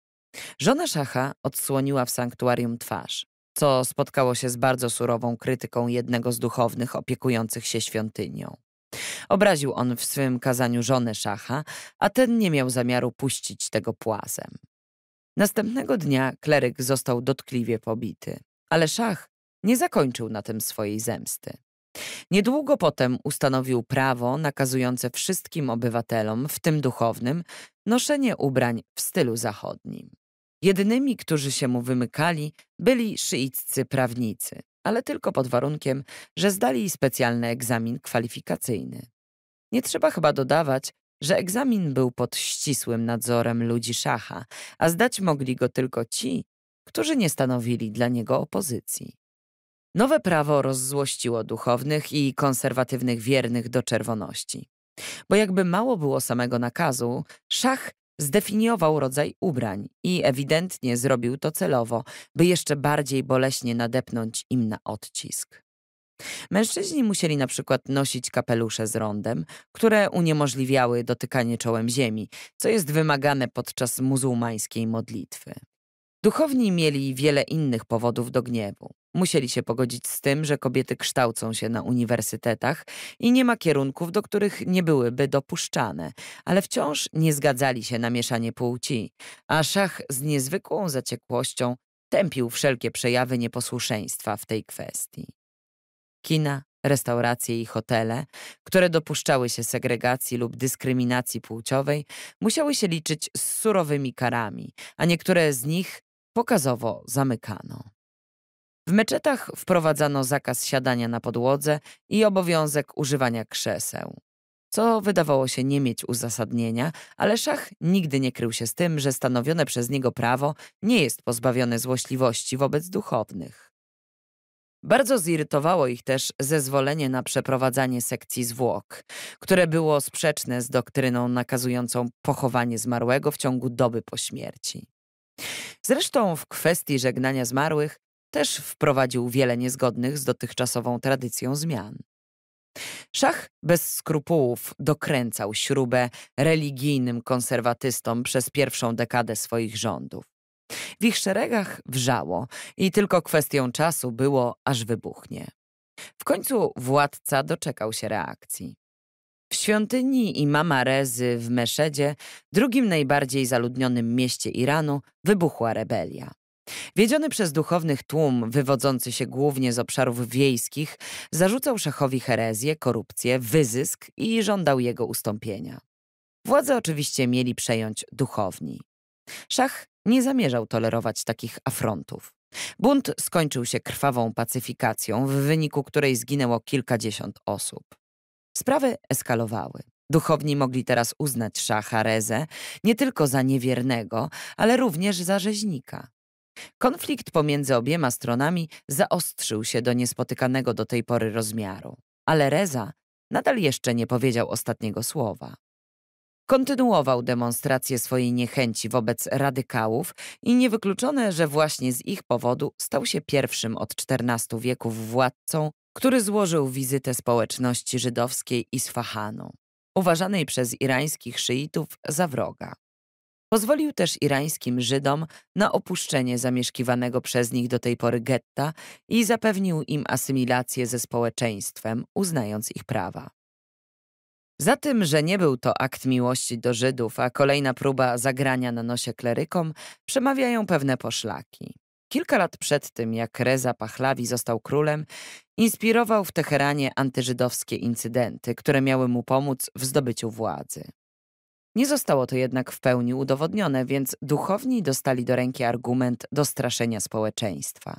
Żona Szacha odsłoniła w sanktuarium twarz co spotkało się z bardzo surową krytyką jednego z duchownych opiekujących się świątynią. Obraził on w swym kazaniu żonę szacha, a ten nie miał zamiaru puścić tego płazem. Następnego dnia kleryk został dotkliwie pobity, ale szach nie zakończył na tym swojej zemsty. Niedługo potem ustanowił prawo nakazujące wszystkim obywatelom, w tym duchownym, noszenie ubrań w stylu zachodnim. Jedynymi, którzy się mu wymykali, byli szyiccy prawnicy, ale tylko pod warunkiem, że zdali specjalny egzamin kwalifikacyjny. Nie trzeba chyba dodawać, że egzamin był pod ścisłym nadzorem ludzi szacha, a zdać mogli go tylko ci, którzy nie stanowili dla niego opozycji. Nowe prawo rozzłościło duchownych i konserwatywnych wiernych do czerwoności. Bo jakby mało było samego nakazu, szach Zdefiniował rodzaj ubrań i ewidentnie zrobił to celowo, by jeszcze bardziej boleśnie nadepnąć im na odcisk. Mężczyźni musieli na przykład nosić kapelusze z rondem, które uniemożliwiały dotykanie czołem ziemi, co jest wymagane podczas muzułmańskiej modlitwy. Duchowni mieli wiele innych powodów do gniewu. Musieli się pogodzić z tym, że kobiety kształcą się na uniwersytetach i nie ma kierunków, do których nie byłyby dopuszczane, ale wciąż nie zgadzali się na mieszanie płci, a szach z niezwykłą zaciekłością tępił wszelkie przejawy nieposłuszeństwa w tej kwestii. Kina, restauracje i hotele, które dopuszczały się segregacji lub dyskryminacji płciowej, musiały się liczyć z surowymi karami, a niektóre z nich pokazowo zamykano. W meczetach wprowadzano zakaz siadania na podłodze i obowiązek używania krzeseł. Co wydawało się nie mieć uzasadnienia, ale szach nigdy nie krył się z tym, że stanowione przez niego prawo nie jest pozbawione złośliwości wobec duchownych. Bardzo zirytowało ich też zezwolenie na przeprowadzanie sekcji zwłok, które było sprzeczne z doktryną nakazującą pochowanie zmarłego w ciągu doby po śmierci. Zresztą w kwestii żegnania zmarłych też wprowadził wiele niezgodnych z dotychczasową tradycją zmian. Szach bez skrupułów dokręcał śrubę religijnym konserwatystom przez pierwszą dekadę swoich rządów. W ich szeregach wrzało i tylko kwestią czasu było, aż wybuchnie. W końcu władca doczekał się reakcji. W świątyni imama Rezy w Meszedzie, drugim najbardziej zaludnionym mieście Iranu, wybuchła rebelia. Wiedziony przez duchownych tłum, wywodzący się głównie z obszarów wiejskich, zarzucał szachowi herezję, korupcję, wyzysk i żądał jego ustąpienia. Władze oczywiście mieli przejąć duchowni. Szach nie zamierzał tolerować takich afrontów. Bunt skończył się krwawą pacyfikacją, w wyniku której zginęło kilkadziesiąt osób. Sprawy eskalowały. Duchowni mogli teraz uznać szacha Rezę nie tylko za niewiernego, ale również za rzeźnika. Konflikt pomiędzy obiema stronami zaostrzył się do niespotykanego do tej pory rozmiaru, ale Reza nadal jeszcze nie powiedział ostatniego słowa. Kontynuował demonstrację swojej niechęci wobec radykałów i niewykluczone, że właśnie z ich powodu stał się pierwszym od XIV wieków władcą, który złożył wizytę społeczności żydowskiej i Isfahanu, uważanej przez irańskich szyitów za wroga. Pozwolił też irańskim Żydom na opuszczenie zamieszkiwanego przez nich do tej pory getta i zapewnił im asymilację ze społeczeństwem, uznając ich prawa. Za tym, że nie był to akt miłości do Żydów, a kolejna próba zagrania na nosie klerykom, przemawiają pewne poszlaki. Kilka lat przed tym, jak Reza Pachlawi został królem, inspirował w Teheranie antyżydowskie incydenty, które miały mu pomóc w zdobyciu władzy. Nie zostało to jednak w pełni udowodnione, więc duchowni dostali do ręki argument do straszenia społeczeństwa.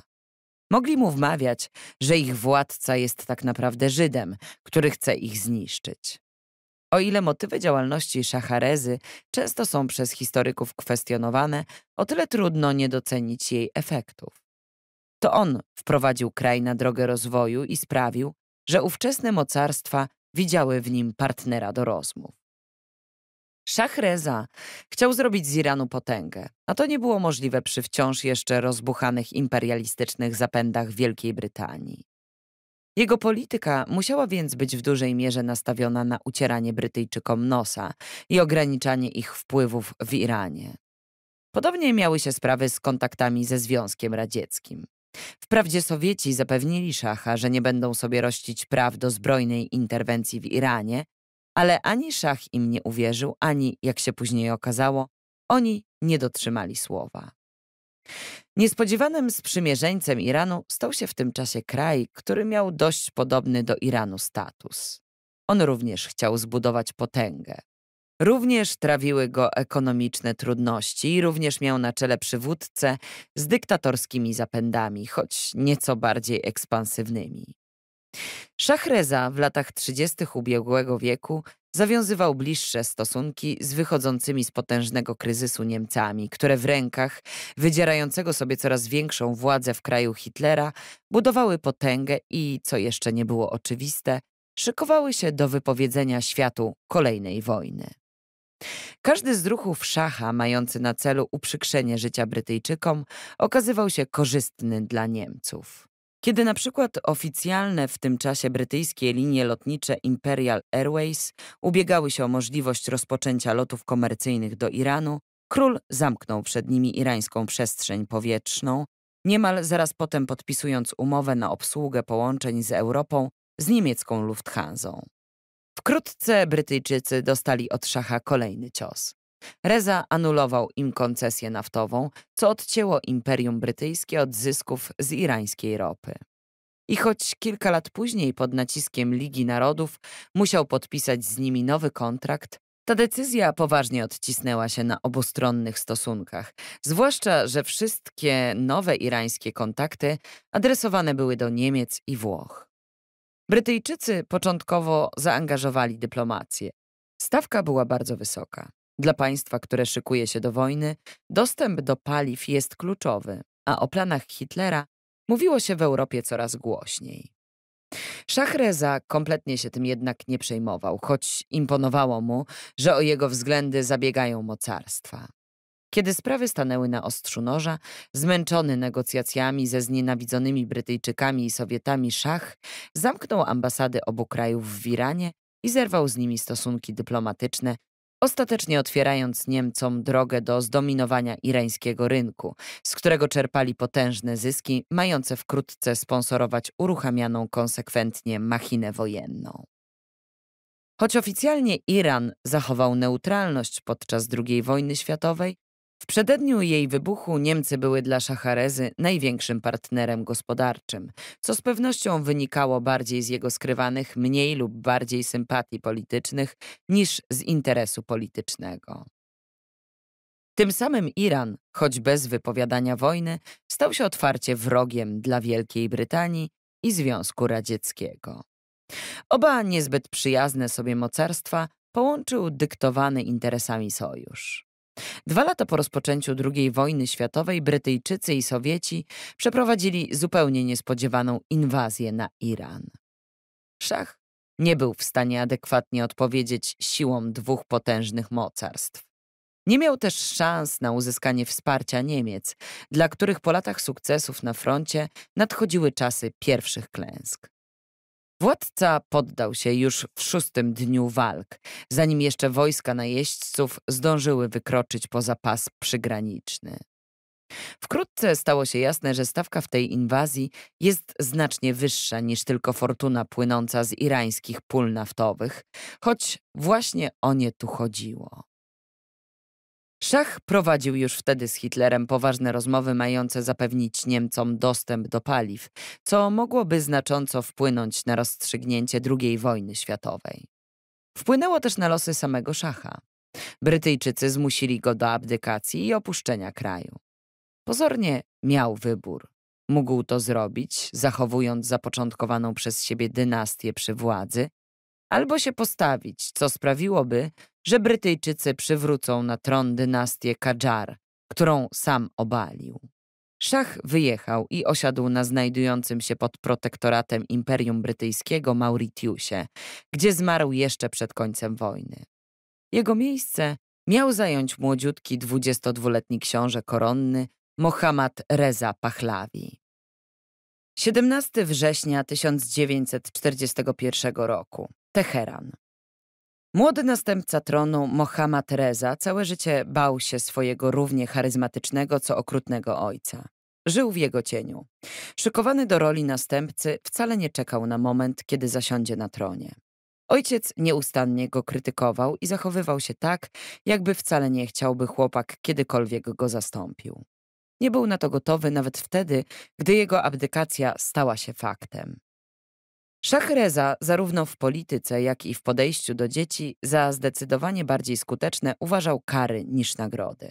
Mogli mu wmawiać, że ich władca jest tak naprawdę Żydem, który chce ich zniszczyć. O ile motywy działalności szacharezy często są przez historyków kwestionowane, o tyle trudno nie docenić jej efektów. To on wprowadził kraj na drogę rozwoju i sprawił, że ówczesne mocarstwa widziały w nim partnera do rozmów. Shahreza chciał zrobić z Iranu potęgę, a to nie było możliwe przy wciąż jeszcze rozbuchanych imperialistycznych zapędach Wielkiej Brytanii. Jego polityka musiała więc być w dużej mierze nastawiona na ucieranie Brytyjczykom nosa i ograniczanie ich wpływów w Iranie. Podobnie miały się sprawy z kontaktami ze Związkiem Radzieckim. Wprawdzie Sowieci zapewnili Szacha, że nie będą sobie rościć praw do zbrojnej interwencji w Iranie, ale ani szach im nie uwierzył, ani, jak się później okazało, oni nie dotrzymali słowa. Niespodziewanym sprzymierzeńcem Iranu stał się w tym czasie kraj, który miał dość podobny do Iranu status. On również chciał zbudować potęgę. Również trawiły go ekonomiczne trudności i również miał na czele przywódcę z dyktatorskimi zapędami, choć nieco bardziej ekspansywnymi. Szachreza w latach 30. ubiegłego wieku zawiązywał bliższe stosunki z wychodzącymi z potężnego kryzysu Niemcami, które w rękach wydzierającego sobie coraz większą władzę w kraju Hitlera budowały potęgę i, co jeszcze nie było oczywiste, szykowały się do wypowiedzenia światu kolejnej wojny. Każdy z ruchów szacha mający na celu uprzykrzenie życia Brytyjczykom okazywał się korzystny dla Niemców. Kiedy na przykład oficjalne w tym czasie brytyjskie linie lotnicze Imperial Airways ubiegały się o możliwość rozpoczęcia lotów komercyjnych do Iranu, król zamknął przed nimi irańską przestrzeń powietrzną, niemal zaraz potem podpisując umowę na obsługę połączeń z Europą z niemiecką Lufthansa. Wkrótce Brytyjczycy dostali od szacha kolejny cios. Reza anulował im koncesję naftową, co odcięło Imperium Brytyjskie od zysków z irańskiej ropy. I choć kilka lat później pod naciskiem Ligi Narodów musiał podpisać z nimi nowy kontrakt, ta decyzja poważnie odcisnęła się na obustronnych stosunkach, zwłaszcza, że wszystkie nowe irańskie kontakty adresowane były do Niemiec i Włoch. Brytyjczycy początkowo zaangażowali dyplomację. Stawka była bardzo wysoka. Dla państwa, które szykuje się do wojny, dostęp do paliw jest kluczowy, a o planach Hitlera mówiło się w Europie coraz głośniej. Szachreza kompletnie się tym jednak nie przejmował, choć imponowało mu, że o jego względy zabiegają mocarstwa. Kiedy sprawy stanęły na ostrzu noża, zmęczony negocjacjami ze znienawidzonymi Brytyjczykami i Sowietami Szach, zamknął ambasady obu krajów w Iranie i zerwał z nimi stosunki dyplomatyczne, ostatecznie otwierając Niemcom drogę do zdominowania irańskiego rynku, z którego czerpali potężne zyski, mające wkrótce sponsorować uruchamianą konsekwentnie machinę wojenną. Choć oficjalnie Iran zachował neutralność podczas II wojny światowej, w przededniu jej wybuchu Niemcy były dla Szacharezy największym partnerem gospodarczym, co z pewnością wynikało bardziej z jego skrywanych mniej lub bardziej sympatii politycznych niż z interesu politycznego. Tym samym Iran, choć bez wypowiadania wojny, stał się otwarcie wrogiem dla Wielkiej Brytanii i Związku Radzieckiego. Oba niezbyt przyjazne sobie mocarstwa połączył dyktowany interesami sojusz. Dwa lata po rozpoczęciu II wojny światowej Brytyjczycy i Sowieci przeprowadzili zupełnie niespodziewaną inwazję na Iran. Szach nie był w stanie adekwatnie odpowiedzieć siłom dwóch potężnych mocarstw. Nie miał też szans na uzyskanie wsparcia Niemiec, dla których po latach sukcesów na froncie nadchodziły czasy pierwszych klęsk. Władca poddał się już w szóstym dniu walk, zanim jeszcze wojska najeźdźców zdążyły wykroczyć poza pas przygraniczny. Wkrótce stało się jasne, że stawka w tej inwazji jest znacznie wyższa niż tylko fortuna płynąca z irańskich pól naftowych, choć właśnie o nie tu chodziło. Szach prowadził już wtedy z Hitlerem poważne rozmowy mające zapewnić Niemcom dostęp do paliw, co mogłoby znacząco wpłynąć na rozstrzygnięcie II wojny światowej. Wpłynęło też na losy samego Szacha. Brytyjczycy zmusili go do abdykacji i opuszczenia kraju. Pozornie miał wybór. Mógł to zrobić, zachowując zapoczątkowaną przez siebie dynastię przy władzy, albo się postawić, co sprawiłoby, że Brytyjczycy przywrócą na tron dynastię Kadżar, którą sam obalił. Szach wyjechał i osiadł na znajdującym się pod protektoratem Imperium Brytyjskiego Mauritiusie, gdzie zmarł jeszcze przed końcem wojny. Jego miejsce miał zająć młodziutki 22-letni książę koronny Mohammad Reza Pahlavi. 17 września 1941 roku, Teheran. Młody następca tronu Mohammad Reza całe życie bał się swojego równie charyzmatycznego co okrutnego ojca. Żył w jego cieniu. Szykowany do roli następcy, wcale nie czekał na moment, kiedy zasiądzie na tronie. Ojciec nieustannie go krytykował i zachowywał się tak, jakby wcale nie chciałby chłopak kiedykolwiek go zastąpił. Nie był na to gotowy nawet wtedy, gdy jego abdykacja stała się faktem. Szachreza zarówno w polityce, jak i w podejściu do dzieci za zdecydowanie bardziej skuteczne uważał kary niż nagrody.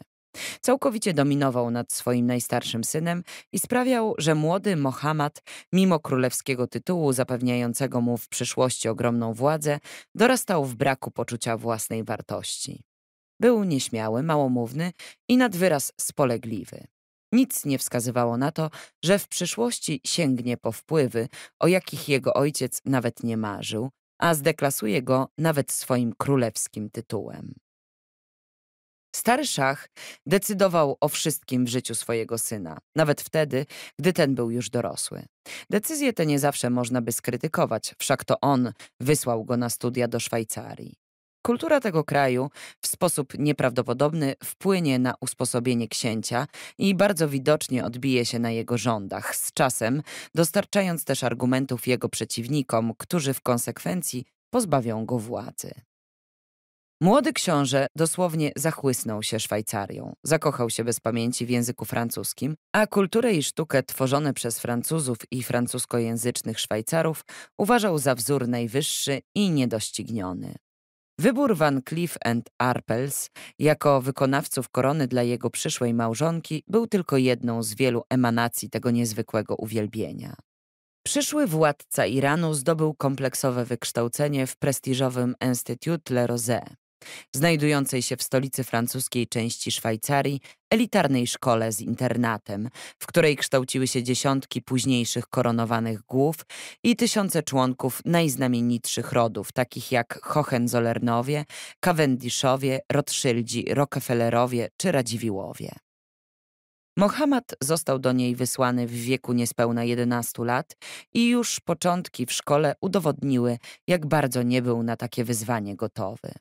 Całkowicie dominował nad swoim najstarszym synem i sprawiał, że młody Mohammad, mimo królewskiego tytułu zapewniającego mu w przyszłości ogromną władzę, dorastał w braku poczucia własnej wartości. Był nieśmiały, małomówny i nad wyraz spolegliwy. Nic nie wskazywało na to, że w przyszłości sięgnie po wpływy, o jakich jego ojciec nawet nie marzył, a zdeklasuje go nawet swoim królewskim tytułem. Stary szach decydował o wszystkim w życiu swojego syna, nawet wtedy, gdy ten był już dorosły. Decyzje te nie zawsze można by skrytykować, wszak to on wysłał go na studia do Szwajcarii. Kultura tego kraju w sposób nieprawdopodobny wpłynie na usposobienie księcia i bardzo widocznie odbije się na jego rządach z czasem, dostarczając też argumentów jego przeciwnikom, którzy w konsekwencji pozbawią go władzy. Młody książę dosłownie zachłysnął się Szwajcarią, zakochał się bez pamięci w języku francuskim, a kulturę i sztukę tworzone przez Francuzów i francuskojęzycznych Szwajcarów uważał za wzór najwyższy i niedościgniony. Wybór Van Cleef Arpels jako wykonawców korony dla jego przyszłej małżonki był tylko jedną z wielu emanacji tego niezwykłego uwielbienia. Przyszły władca Iranu zdobył kompleksowe wykształcenie w prestiżowym Institut Le Rosé znajdującej się w stolicy francuskiej części Szwajcarii, elitarnej szkole z internatem, w której kształciły się dziesiątki późniejszych koronowanych głów i tysiące członków najznamienitszych rodów, takich jak Hohenzollernowie, Cavendishowie, Rothschildzi, Rockefellerowie czy Radziwiłowie. Mohamed został do niej wysłany w wieku niespełna 11 lat i już początki w szkole udowodniły, jak bardzo nie był na takie wyzwanie gotowy.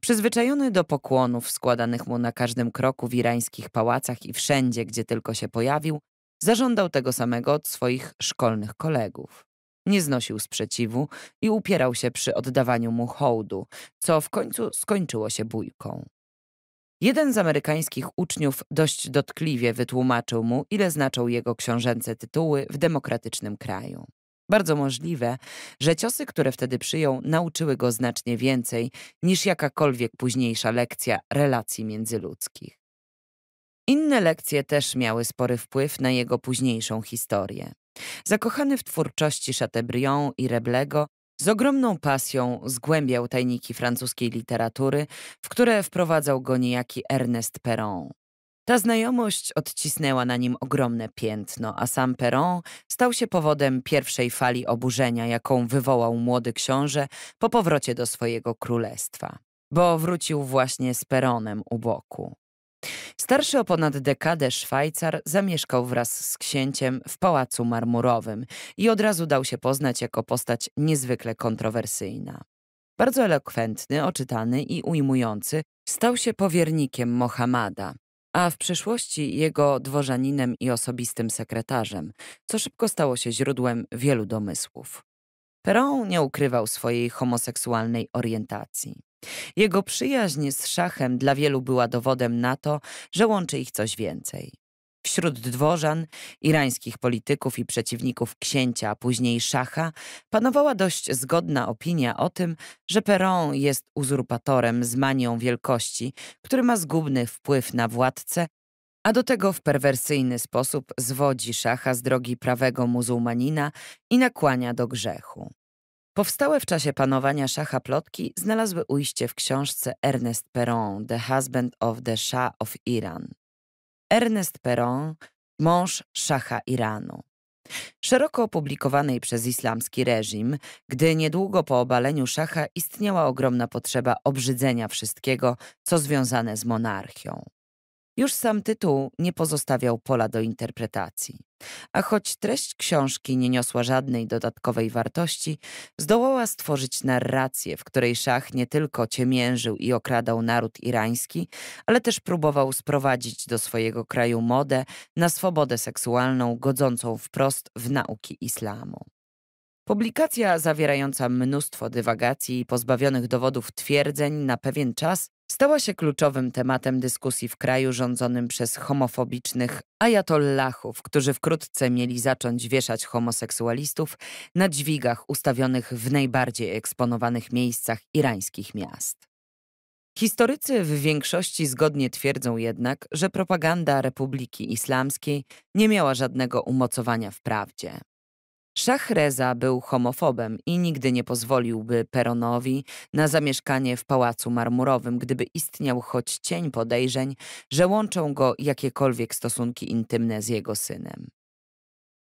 Przyzwyczajony do pokłonów składanych mu na każdym kroku w irańskich pałacach i wszędzie, gdzie tylko się pojawił, zażądał tego samego od swoich szkolnych kolegów. Nie znosił sprzeciwu i upierał się przy oddawaniu mu hołdu, co w końcu skończyło się bójką. Jeden z amerykańskich uczniów dość dotkliwie wytłumaczył mu, ile znaczą jego książęce tytuły w demokratycznym kraju. Bardzo możliwe, że ciosy, które wtedy przyjął, nauczyły go znacznie więcej niż jakakolwiek późniejsza lekcja relacji międzyludzkich. Inne lekcje też miały spory wpływ na jego późniejszą historię. Zakochany w twórczości Chateaubriand i Reblego, z ogromną pasją zgłębiał tajniki francuskiej literatury, w które wprowadzał go niejaki Ernest Perron. Ta znajomość odcisnęła na nim ogromne piętno, a sam Peron stał się powodem pierwszej fali oburzenia, jaką wywołał młody książę po powrocie do swojego królestwa, bo wrócił właśnie z Peronem u boku. Starszy o ponad dekadę Szwajcar zamieszkał wraz z księciem w Pałacu Marmurowym i od razu dał się poznać jako postać niezwykle kontrowersyjna. Bardzo elokwentny, oczytany i ujmujący, stał się powiernikiem Mohammada, a w przyszłości jego dworzaninem i osobistym sekretarzem, co szybko stało się źródłem wielu domysłów. Perron nie ukrywał swojej homoseksualnej orientacji. Jego przyjaźń z szachem dla wielu była dowodem na to, że łączy ich coś więcej. Wśród dworzan, irańskich polityków i przeciwników księcia, a później szacha, panowała dość zgodna opinia o tym, że Peron jest uzurpatorem z manią wielkości, który ma zgubny wpływ na władcę, a do tego w perwersyjny sposób zwodzi szacha z drogi prawego muzułmanina i nakłania do grzechu. Powstałe w czasie panowania szacha plotki znalazły ujście w książce Ernest Peron, The Husband of the Shah of Iran Ernest Peron, mąż szacha Iranu. Szeroko opublikowanej przez islamski reżim, gdy niedługo po obaleniu szacha istniała ogromna potrzeba obrzydzenia wszystkiego, co związane z monarchią. Już sam tytuł nie pozostawiał pola do interpretacji. A choć treść książki nie niosła żadnej dodatkowej wartości, zdołała stworzyć narrację, w której szach nie tylko ciemiężył i okradał naród irański, ale też próbował sprowadzić do swojego kraju modę na swobodę seksualną, godzącą wprost w nauki islamu. Publikacja zawierająca mnóstwo dywagacji i pozbawionych dowodów twierdzeń na pewien czas stała się kluczowym tematem dyskusji w kraju rządzonym przez homofobicznych ajatollachów, którzy wkrótce mieli zacząć wieszać homoseksualistów na dźwigach ustawionych w najbardziej eksponowanych miejscach irańskich miast. Historycy w większości zgodnie twierdzą jednak, że propaganda Republiki Islamskiej nie miała żadnego umocowania w prawdzie. Szachreza był homofobem i nigdy nie pozwoliłby Peronowi na zamieszkanie w Pałacu Marmurowym, gdyby istniał choć cień podejrzeń, że łączą go jakiekolwiek stosunki intymne z jego synem.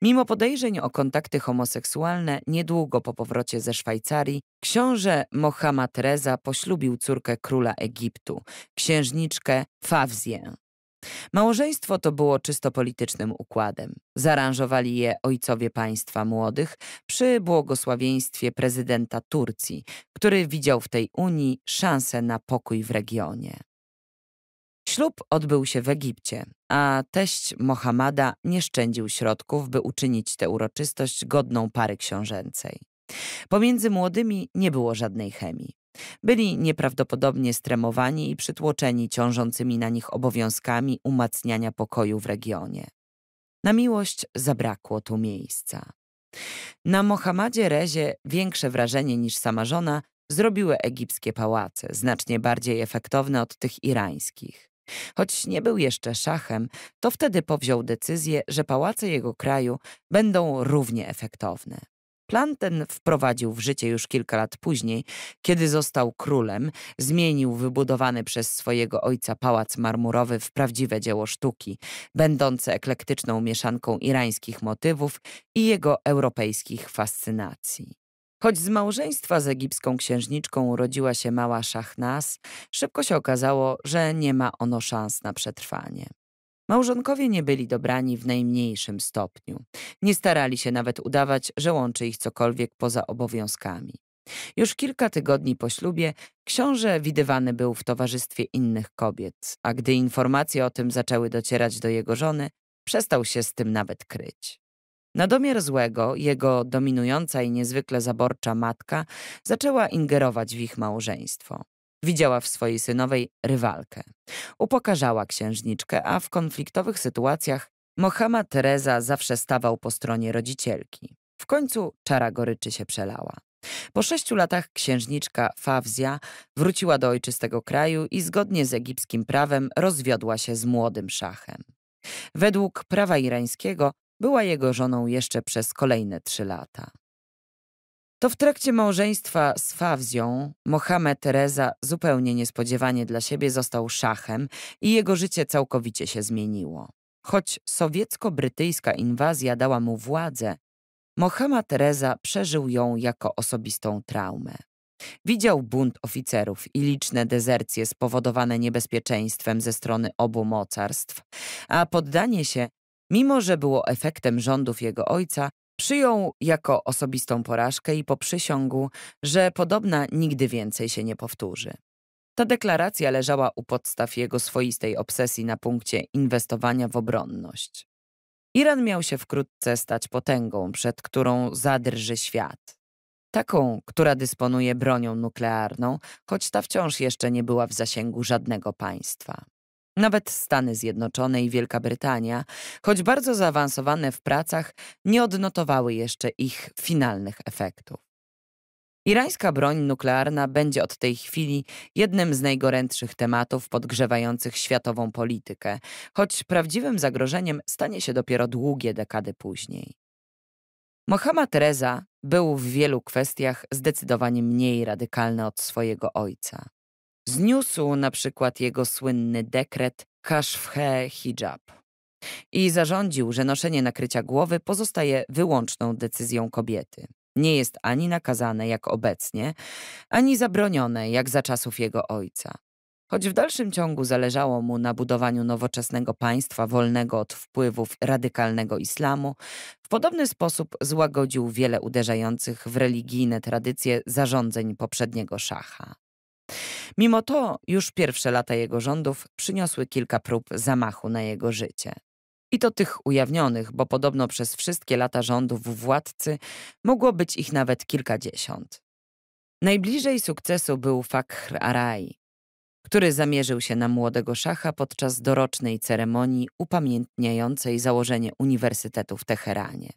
Mimo podejrzeń o kontakty homoseksualne, niedługo po powrocie ze Szwajcarii, książę Mohammad Reza poślubił córkę króla Egiptu, księżniczkę Fawzję. Małżeństwo to było czysto politycznym układem. Zaranżowali je ojcowie państwa młodych przy błogosławieństwie prezydenta Turcji, który widział w tej Unii szansę na pokój w regionie. Ślub odbył się w Egipcie, a teść Mohammada nie szczędził środków, by uczynić tę uroczystość godną pary książęcej. Pomiędzy młodymi nie było żadnej chemii. Byli nieprawdopodobnie stremowani i przytłoczeni ciążącymi na nich obowiązkami umacniania pokoju w regionie. Na miłość zabrakło tu miejsca. Na Mohamadzie Rezie większe wrażenie niż sama żona zrobiły egipskie pałace, znacznie bardziej efektowne od tych irańskich. Choć nie był jeszcze szachem, to wtedy powziął decyzję, że pałace jego kraju będą równie efektowne. Plan ten wprowadził w życie już kilka lat później, kiedy został królem, zmienił wybudowany przez swojego ojca pałac marmurowy w prawdziwe dzieło sztuki, będące eklektyczną mieszanką irańskich motywów i jego europejskich fascynacji. Choć z małżeństwa z egipską księżniczką urodziła się mała Szachnas, szybko się okazało, że nie ma ono szans na przetrwanie. Małżonkowie nie byli dobrani w najmniejszym stopniu. Nie starali się nawet udawać, że łączy ich cokolwiek poza obowiązkami. Już kilka tygodni po ślubie książę widywany był w towarzystwie innych kobiet, a gdy informacje o tym zaczęły docierać do jego żony, przestał się z tym nawet kryć. Na domiar złego jego dominująca i niezwykle zaborcza matka zaczęła ingerować w ich małżeństwo. Widziała w swojej synowej rywalkę. Upokarzała księżniczkę, a w konfliktowych sytuacjach Mohamed Reza zawsze stawał po stronie rodzicielki. W końcu czara goryczy się przelała. Po sześciu latach księżniczka Fawzia wróciła do ojczystego kraju i zgodnie z egipskim prawem rozwiodła się z młodym szachem. Według prawa irańskiego była jego żoną jeszcze przez kolejne trzy lata. To w trakcie małżeństwa z Fawzją Mohamed Reza zupełnie niespodziewanie dla siebie został szachem i jego życie całkowicie się zmieniło. Choć sowiecko-brytyjska inwazja dała mu władzę, Mohamed Reza przeżył ją jako osobistą traumę. Widział bunt oficerów i liczne dezercje spowodowane niebezpieczeństwem ze strony obu mocarstw, a poddanie się, mimo że było efektem rządów jego ojca, Przyjął jako osobistą porażkę i poprzysiągł, że podobna nigdy więcej się nie powtórzy. Ta deklaracja leżała u podstaw jego swoistej obsesji na punkcie inwestowania w obronność. Iran miał się wkrótce stać potęgą, przed którą zadrży świat. Taką, która dysponuje bronią nuklearną, choć ta wciąż jeszcze nie była w zasięgu żadnego państwa. Nawet Stany Zjednoczone i Wielka Brytania, choć bardzo zaawansowane w pracach, nie odnotowały jeszcze ich finalnych efektów. Irańska broń nuklearna będzie od tej chwili jednym z najgorętszych tematów podgrzewających światową politykę, choć prawdziwym zagrożeniem stanie się dopiero długie dekady później. Mohammad Reza był w wielu kwestiach zdecydowanie mniej radykalny od swojego ojca. Zniósł na przykład jego słynny dekret Kashfhe Hijab i zarządził, że noszenie nakrycia głowy pozostaje wyłączną decyzją kobiety. Nie jest ani nakazane jak obecnie, ani zabronione jak za czasów jego ojca. Choć w dalszym ciągu zależało mu na budowaniu nowoczesnego państwa wolnego od wpływów radykalnego islamu, w podobny sposób złagodził wiele uderzających w religijne tradycje zarządzeń poprzedniego szacha. Mimo to już pierwsze lata jego rządów przyniosły kilka prób zamachu na jego życie. I to tych ujawnionych, bo podobno przez wszystkie lata rządów władcy mogło być ich nawet kilkadziesiąt. Najbliżej sukcesu był Fakhr Arai, który zamierzył się na młodego szacha podczas dorocznej ceremonii upamiętniającej założenie Uniwersytetu w Teheranie.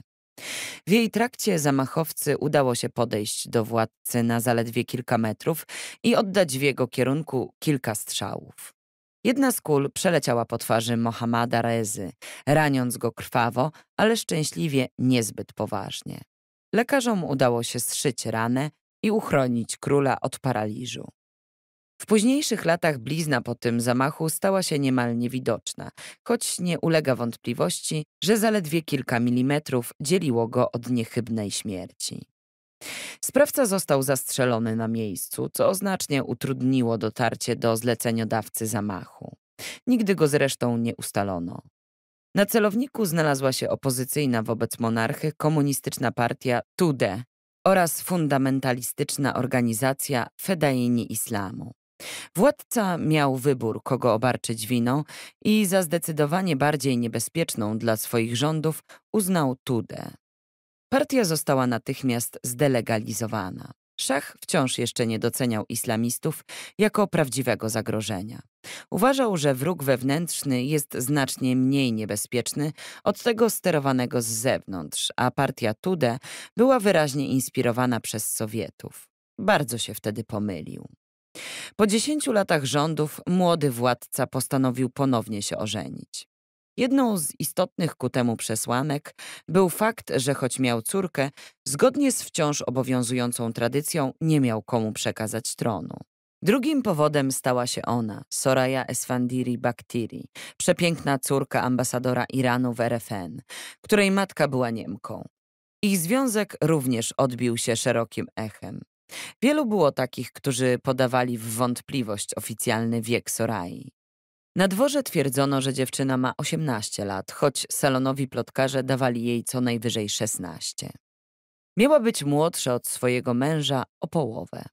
W jej trakcie zamachowcy udało się podejść do władcy na zaledwie kilka metrów i oddać w jego kierunku kilka strzałów. Jedna z kul przeleciała po twarzy Mohammada Rezy, raniąc go krwawo, ale szczęśliwie niezbyt poważnie. Lekarzom udało się zszyć ranę i uchronić króla od paraliżu. W późniejszych latach blizna po tym zamachu stała się niemal niewidoczna, choć nie ulega wątpliwości, że zaledwie kilka milimetrów dzieliło go od niechybnej śmierci. Sprawca został zastrzelony na miejscu, co znacznie utrudniło dotarcie do zleceniodawcy zamachu. Nigdy go zresztą nie ustalono. Na celowniku znalazła się opozycyjna wobec monarchy komunistyczna partia TUDE oraz fundamentalistyczna organizacja Fedaini Islamu. Władca miał wybór, kogo obarczyć winą i za zdecydowanie bardziej niebezpieczną dla swoich rządów uznał Tudę. Partia została natychmiast zdelegalizowana. Szach wciąż jeszcze nie doceniał islamistów jako prawdziwego zagrożenia. Uważał, że wróg wewnętrzny jest znacznie mniej niebezpieczny od tego sterowanego z zewnątrz, a partia Tude była wyraźnie inspirowana przez Sowietów. Bardzo się wtedy pomylił. Po dziesięciu latach rządów młody władca postanowił ponownie się ożenić. Jedną z istotnych ku temu przesłanek był fakt, że choć miał córkę, zgodnie z wciąż obowiązującą tradycją nie miał komu przekazać tronu. Drugim powodem stała się ona, Soraya Esfandiri Baktiri, przepiękna córka ambasadora Iranu w RFN, której matka była Niemką. Ich związek również odbił się szerokim echem. Wielu było takich, którzy podawali w wątpliwość oficjalny wiek Sorai. Na dworze twierdzono, że dziewczyna ma 18 lat, choć salonowi plotkarze dawali jej co najwyżej 16. Miała być młodsza od swojego męża o połowę.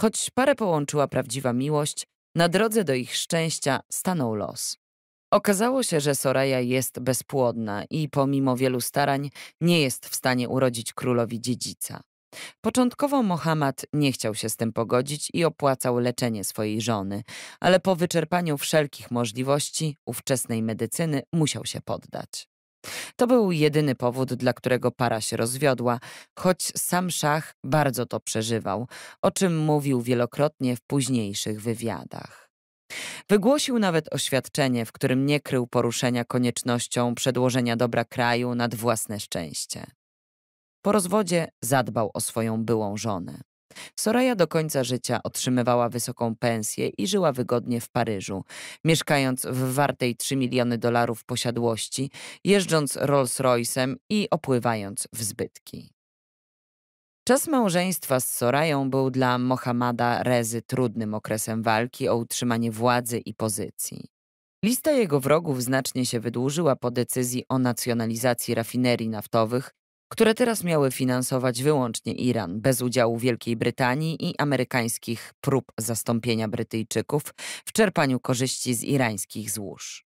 Choć parę połączyła prawdziwa miłość, na drodze do ich szczęścia stanął los. Okazało się, że Soraya jest bezpłodna i pomimo wielu starań nie jest w stanie urodzić królowi dziedzica. Początkowo Mohamed nie chciał się z tym pogodzić i opłacał leczenie swojej żony, ale po wyczerpaniu wszelkich możliwości ówczesnej medycyny musiał się poddać. To był jedyny powód, dla którego para się rozwiodła, choć sam szach bardzo to przeżywał, o czym mówił wielokrotnie w późniejszych wywiadach. Wygłosił nawet oświadczenie, w którym nie krył poruszenia koniecznością przedłożenia dobra kraju nad własne szczęście. Po rozwodzie zadbał o swoją byłą żonę. Soraya do końca życia otrzymywała wysoką pensję i żyła wygodnie w Paryżu, mieszkając w wartej 3 miliony dolarów posiadłości, jeżdżąc Rolls-Royce'em i opływając w zbytki. Czas małżeństwa z Sorają był dla Mohammada Rezy trudnym okresem walki o utrzymanie władzy i pozycji. Lista jego wrogów znacznie się wydłużyła po decyzji o nacjonalizacji rafinerii naftowych które teraz miały finansować wyłącznie Iran, bez udziału Wielkiej Brytanii i amerykańskich prób zastąpienia Brytyjczyków w czerpaniu korzyści z irańskich złóż.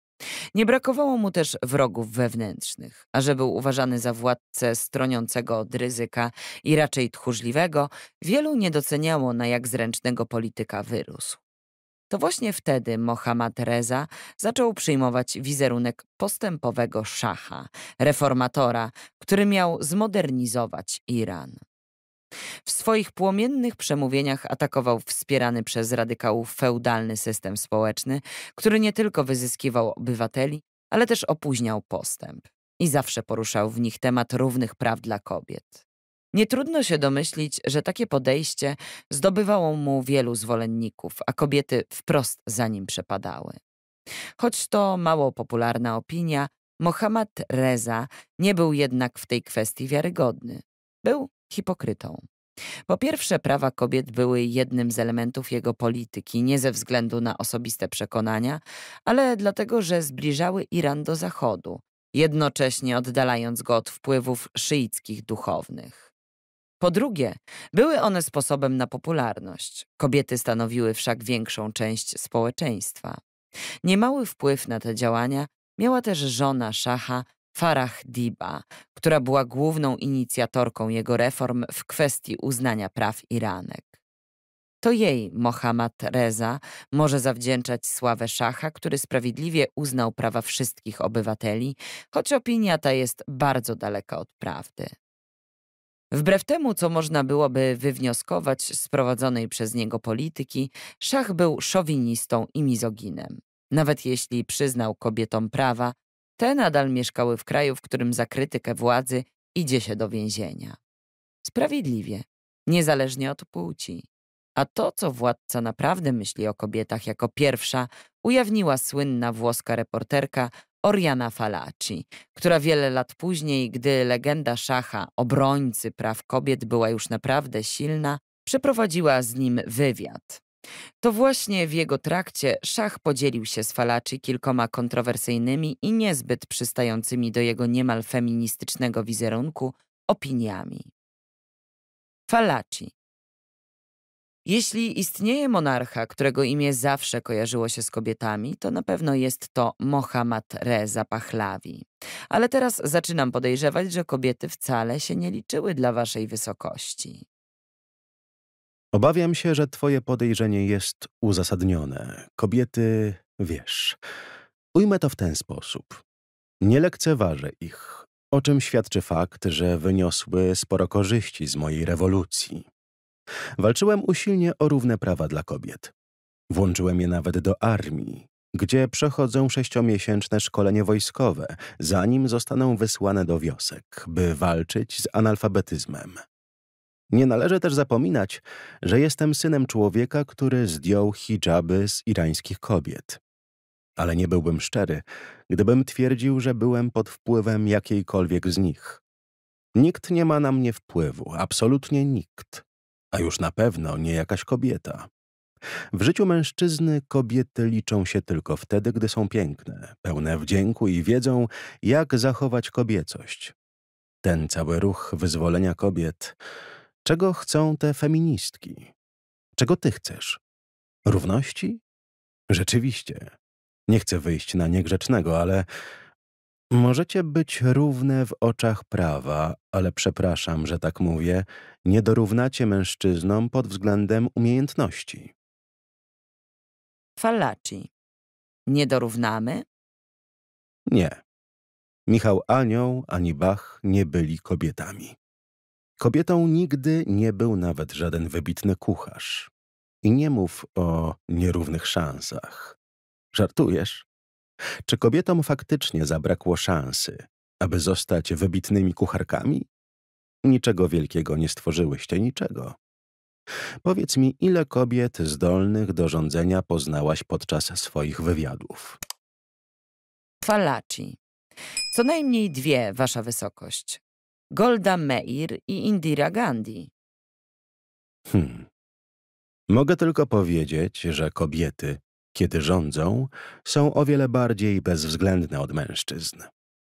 Nie brakowało mu też wrogów wewnętrznych, a że był uważany za władcę stroniącego od ryzyka i raczej tchórzliwego, wielu nie doceniało, na jak zręcznego polityka wyrósł. To właśnie wtedy Mohammad Reza zaczął przyjmować wizerunek postępowego szacha, reformatora, który miał zmodernizować Iran. W swoich płomiennych przemówieniach atakował wspierany przez radykałów feudalny system społeczny, który nie tylko wyzyskiwał obywateli, ale też opóźniał postęp i zawsze poruszał w nich temat równych praw dla kobiet. Nie trudno się domyślić, że takie podejście zdobywało mu wielu zwolenników, a kobiety wprost za nim przepadały. Choć to mało popularna opinia, Mohammad Reza nie był jednak w tej kwestii wiarygodny. Był hipokrytą. Po pierwsze, prawa kobiet były jednym z elementów jego polityki, nie ze względu na osobiste przekonania, ale dlatego, że zbliżały Iran do Zachodu, jednocześnie oddalając go od wpływów szyickich duchownych. Po drugie, były one sposobem na popularność. Kobiety stanowiły wszak większą część społeczeństwa. Niemały wpływ na te działania miała też żona szacha Farah Diba, która była główną inicjatorką jego reform w kwestii uznania praw Iranek. To jej Mohammad Reza może zawdzięczać sławę szacha, który sprawiedliwie uznał prawa wszystkich obywateli, choć opinia ta jest bardzo daleka od prawdy. Wbrew temu, co można byłoby wywnioskować z prowadzonej przez niego polityki, Szach był szowinistą i mizoginem. Nawet jeśli przyznał kobietom prawa, te nadal mieszkały w kraju, w którym za krytykę władzy idzie się do więzienia. Sprawiedliwie, niezależnie od płci. A to, co władca naprawdę myśli o kobietach jako pierwsza, ujawniła słynna włoska reporterka Oriana Falaci, która wiele lat później, gdy legenda szacha, obrońcy praw kobiet, była już naprawdę silna, przeprowadziła z nim wywiad. To właśnie w jego trakcie szach podzielił się z Falaci kilkoma kontrowersyjnymi i niezbyt przystającymi do jego niemal feministycznego wizerunku opiniami. Falaci, jeśli istnieje monarcha, którego imię zawsze kojarzyło się z kobietami, to na pewno jest to Mohammad Reza Pahlavi. Ale teraz zaczynam podejrzewać, że kobiety wcale się nie liczyły dla waszej wysokości. Obawiam się, że twoje podejrzenie jest uzasadnione. Kobiety, wiesz, ujmę to w ten sposób. Nie lekceważę ich, o czym świadczy fakt, że wyniosły sporo korzyści z mojej rewolucji. Walczyłem usilnie o równe prawa dla kobiet. Włączyłem je nawet do armii, gdzie przechodzą sześciomiesięczne szkolenie wojskowe, zanim zostaną wysłane do wiosek, by walczyć z analfabetyzmem. Nie należy też zapominać, że jestem synem człowieka, który zdjął hijaby z irańskich kobiet. Ale nie byłbym szczery, gdybym twierdził, że byłem pod wpływem jakiejkolwiek z nich. Nikt nie ma na mnie wpływu, absolutnie nikt a już na pewno nie jakaś kobieta. W życiu mężczyzny kobiety liczą się tylko wtedy, gdy są piękne, pełne wdzięku i wiedzą, jak zachować kobiecość. Ten cały ruch wyzwolenia kobiet, czego chcą te feministki? Czego ty chcesz? Równości? Rzeczywiście. Nie chcę wyjść na niegrzecznego, ale Możecie być równe w oczach prawa, ale przepraszam, że tak mówię, nie dorównacie mężczyznom pod względem umiejętności. Fallaci. Nie dorównamy? Nie. Michał Anioł ani Bach nie byli kobietami. Kobietą nigdy nie był nawet żaden wybitny kucharz. I nie mów o nierównych szansach. Żartujesz? Czy kobietom faktycznie zabrakło szansy, aby zostać wybitnymi kucharkami? Niczego wielkiego nie stworzyłyście, niczego. Powiedz mi, ile kobiet zdolnych do rządzenia poznałaś podczas swoich wywiadów? Falaci. Co najmniej dwie, Wasza Wysokość. Golda Meir i Indira Gandhi. Hmm. Mogę tylko powiedzieć, że kobiety kiedy rządzą, są o wiele bardziej bezwzględne od mężczyzn,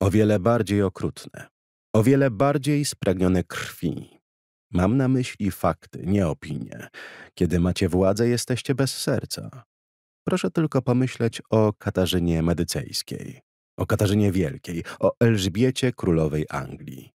o wiele bardziej okrutne, o wiele bardziej spragnione krwi. Mam na myśli fakty, nie opinie. Kiedy macie władzę, jesteście bez serca. Proszę tylko pomyśleć o Katarzynie Medycejskiej, o Katarzynie Wielkiej, o Elżbiecie Królowej Anglii.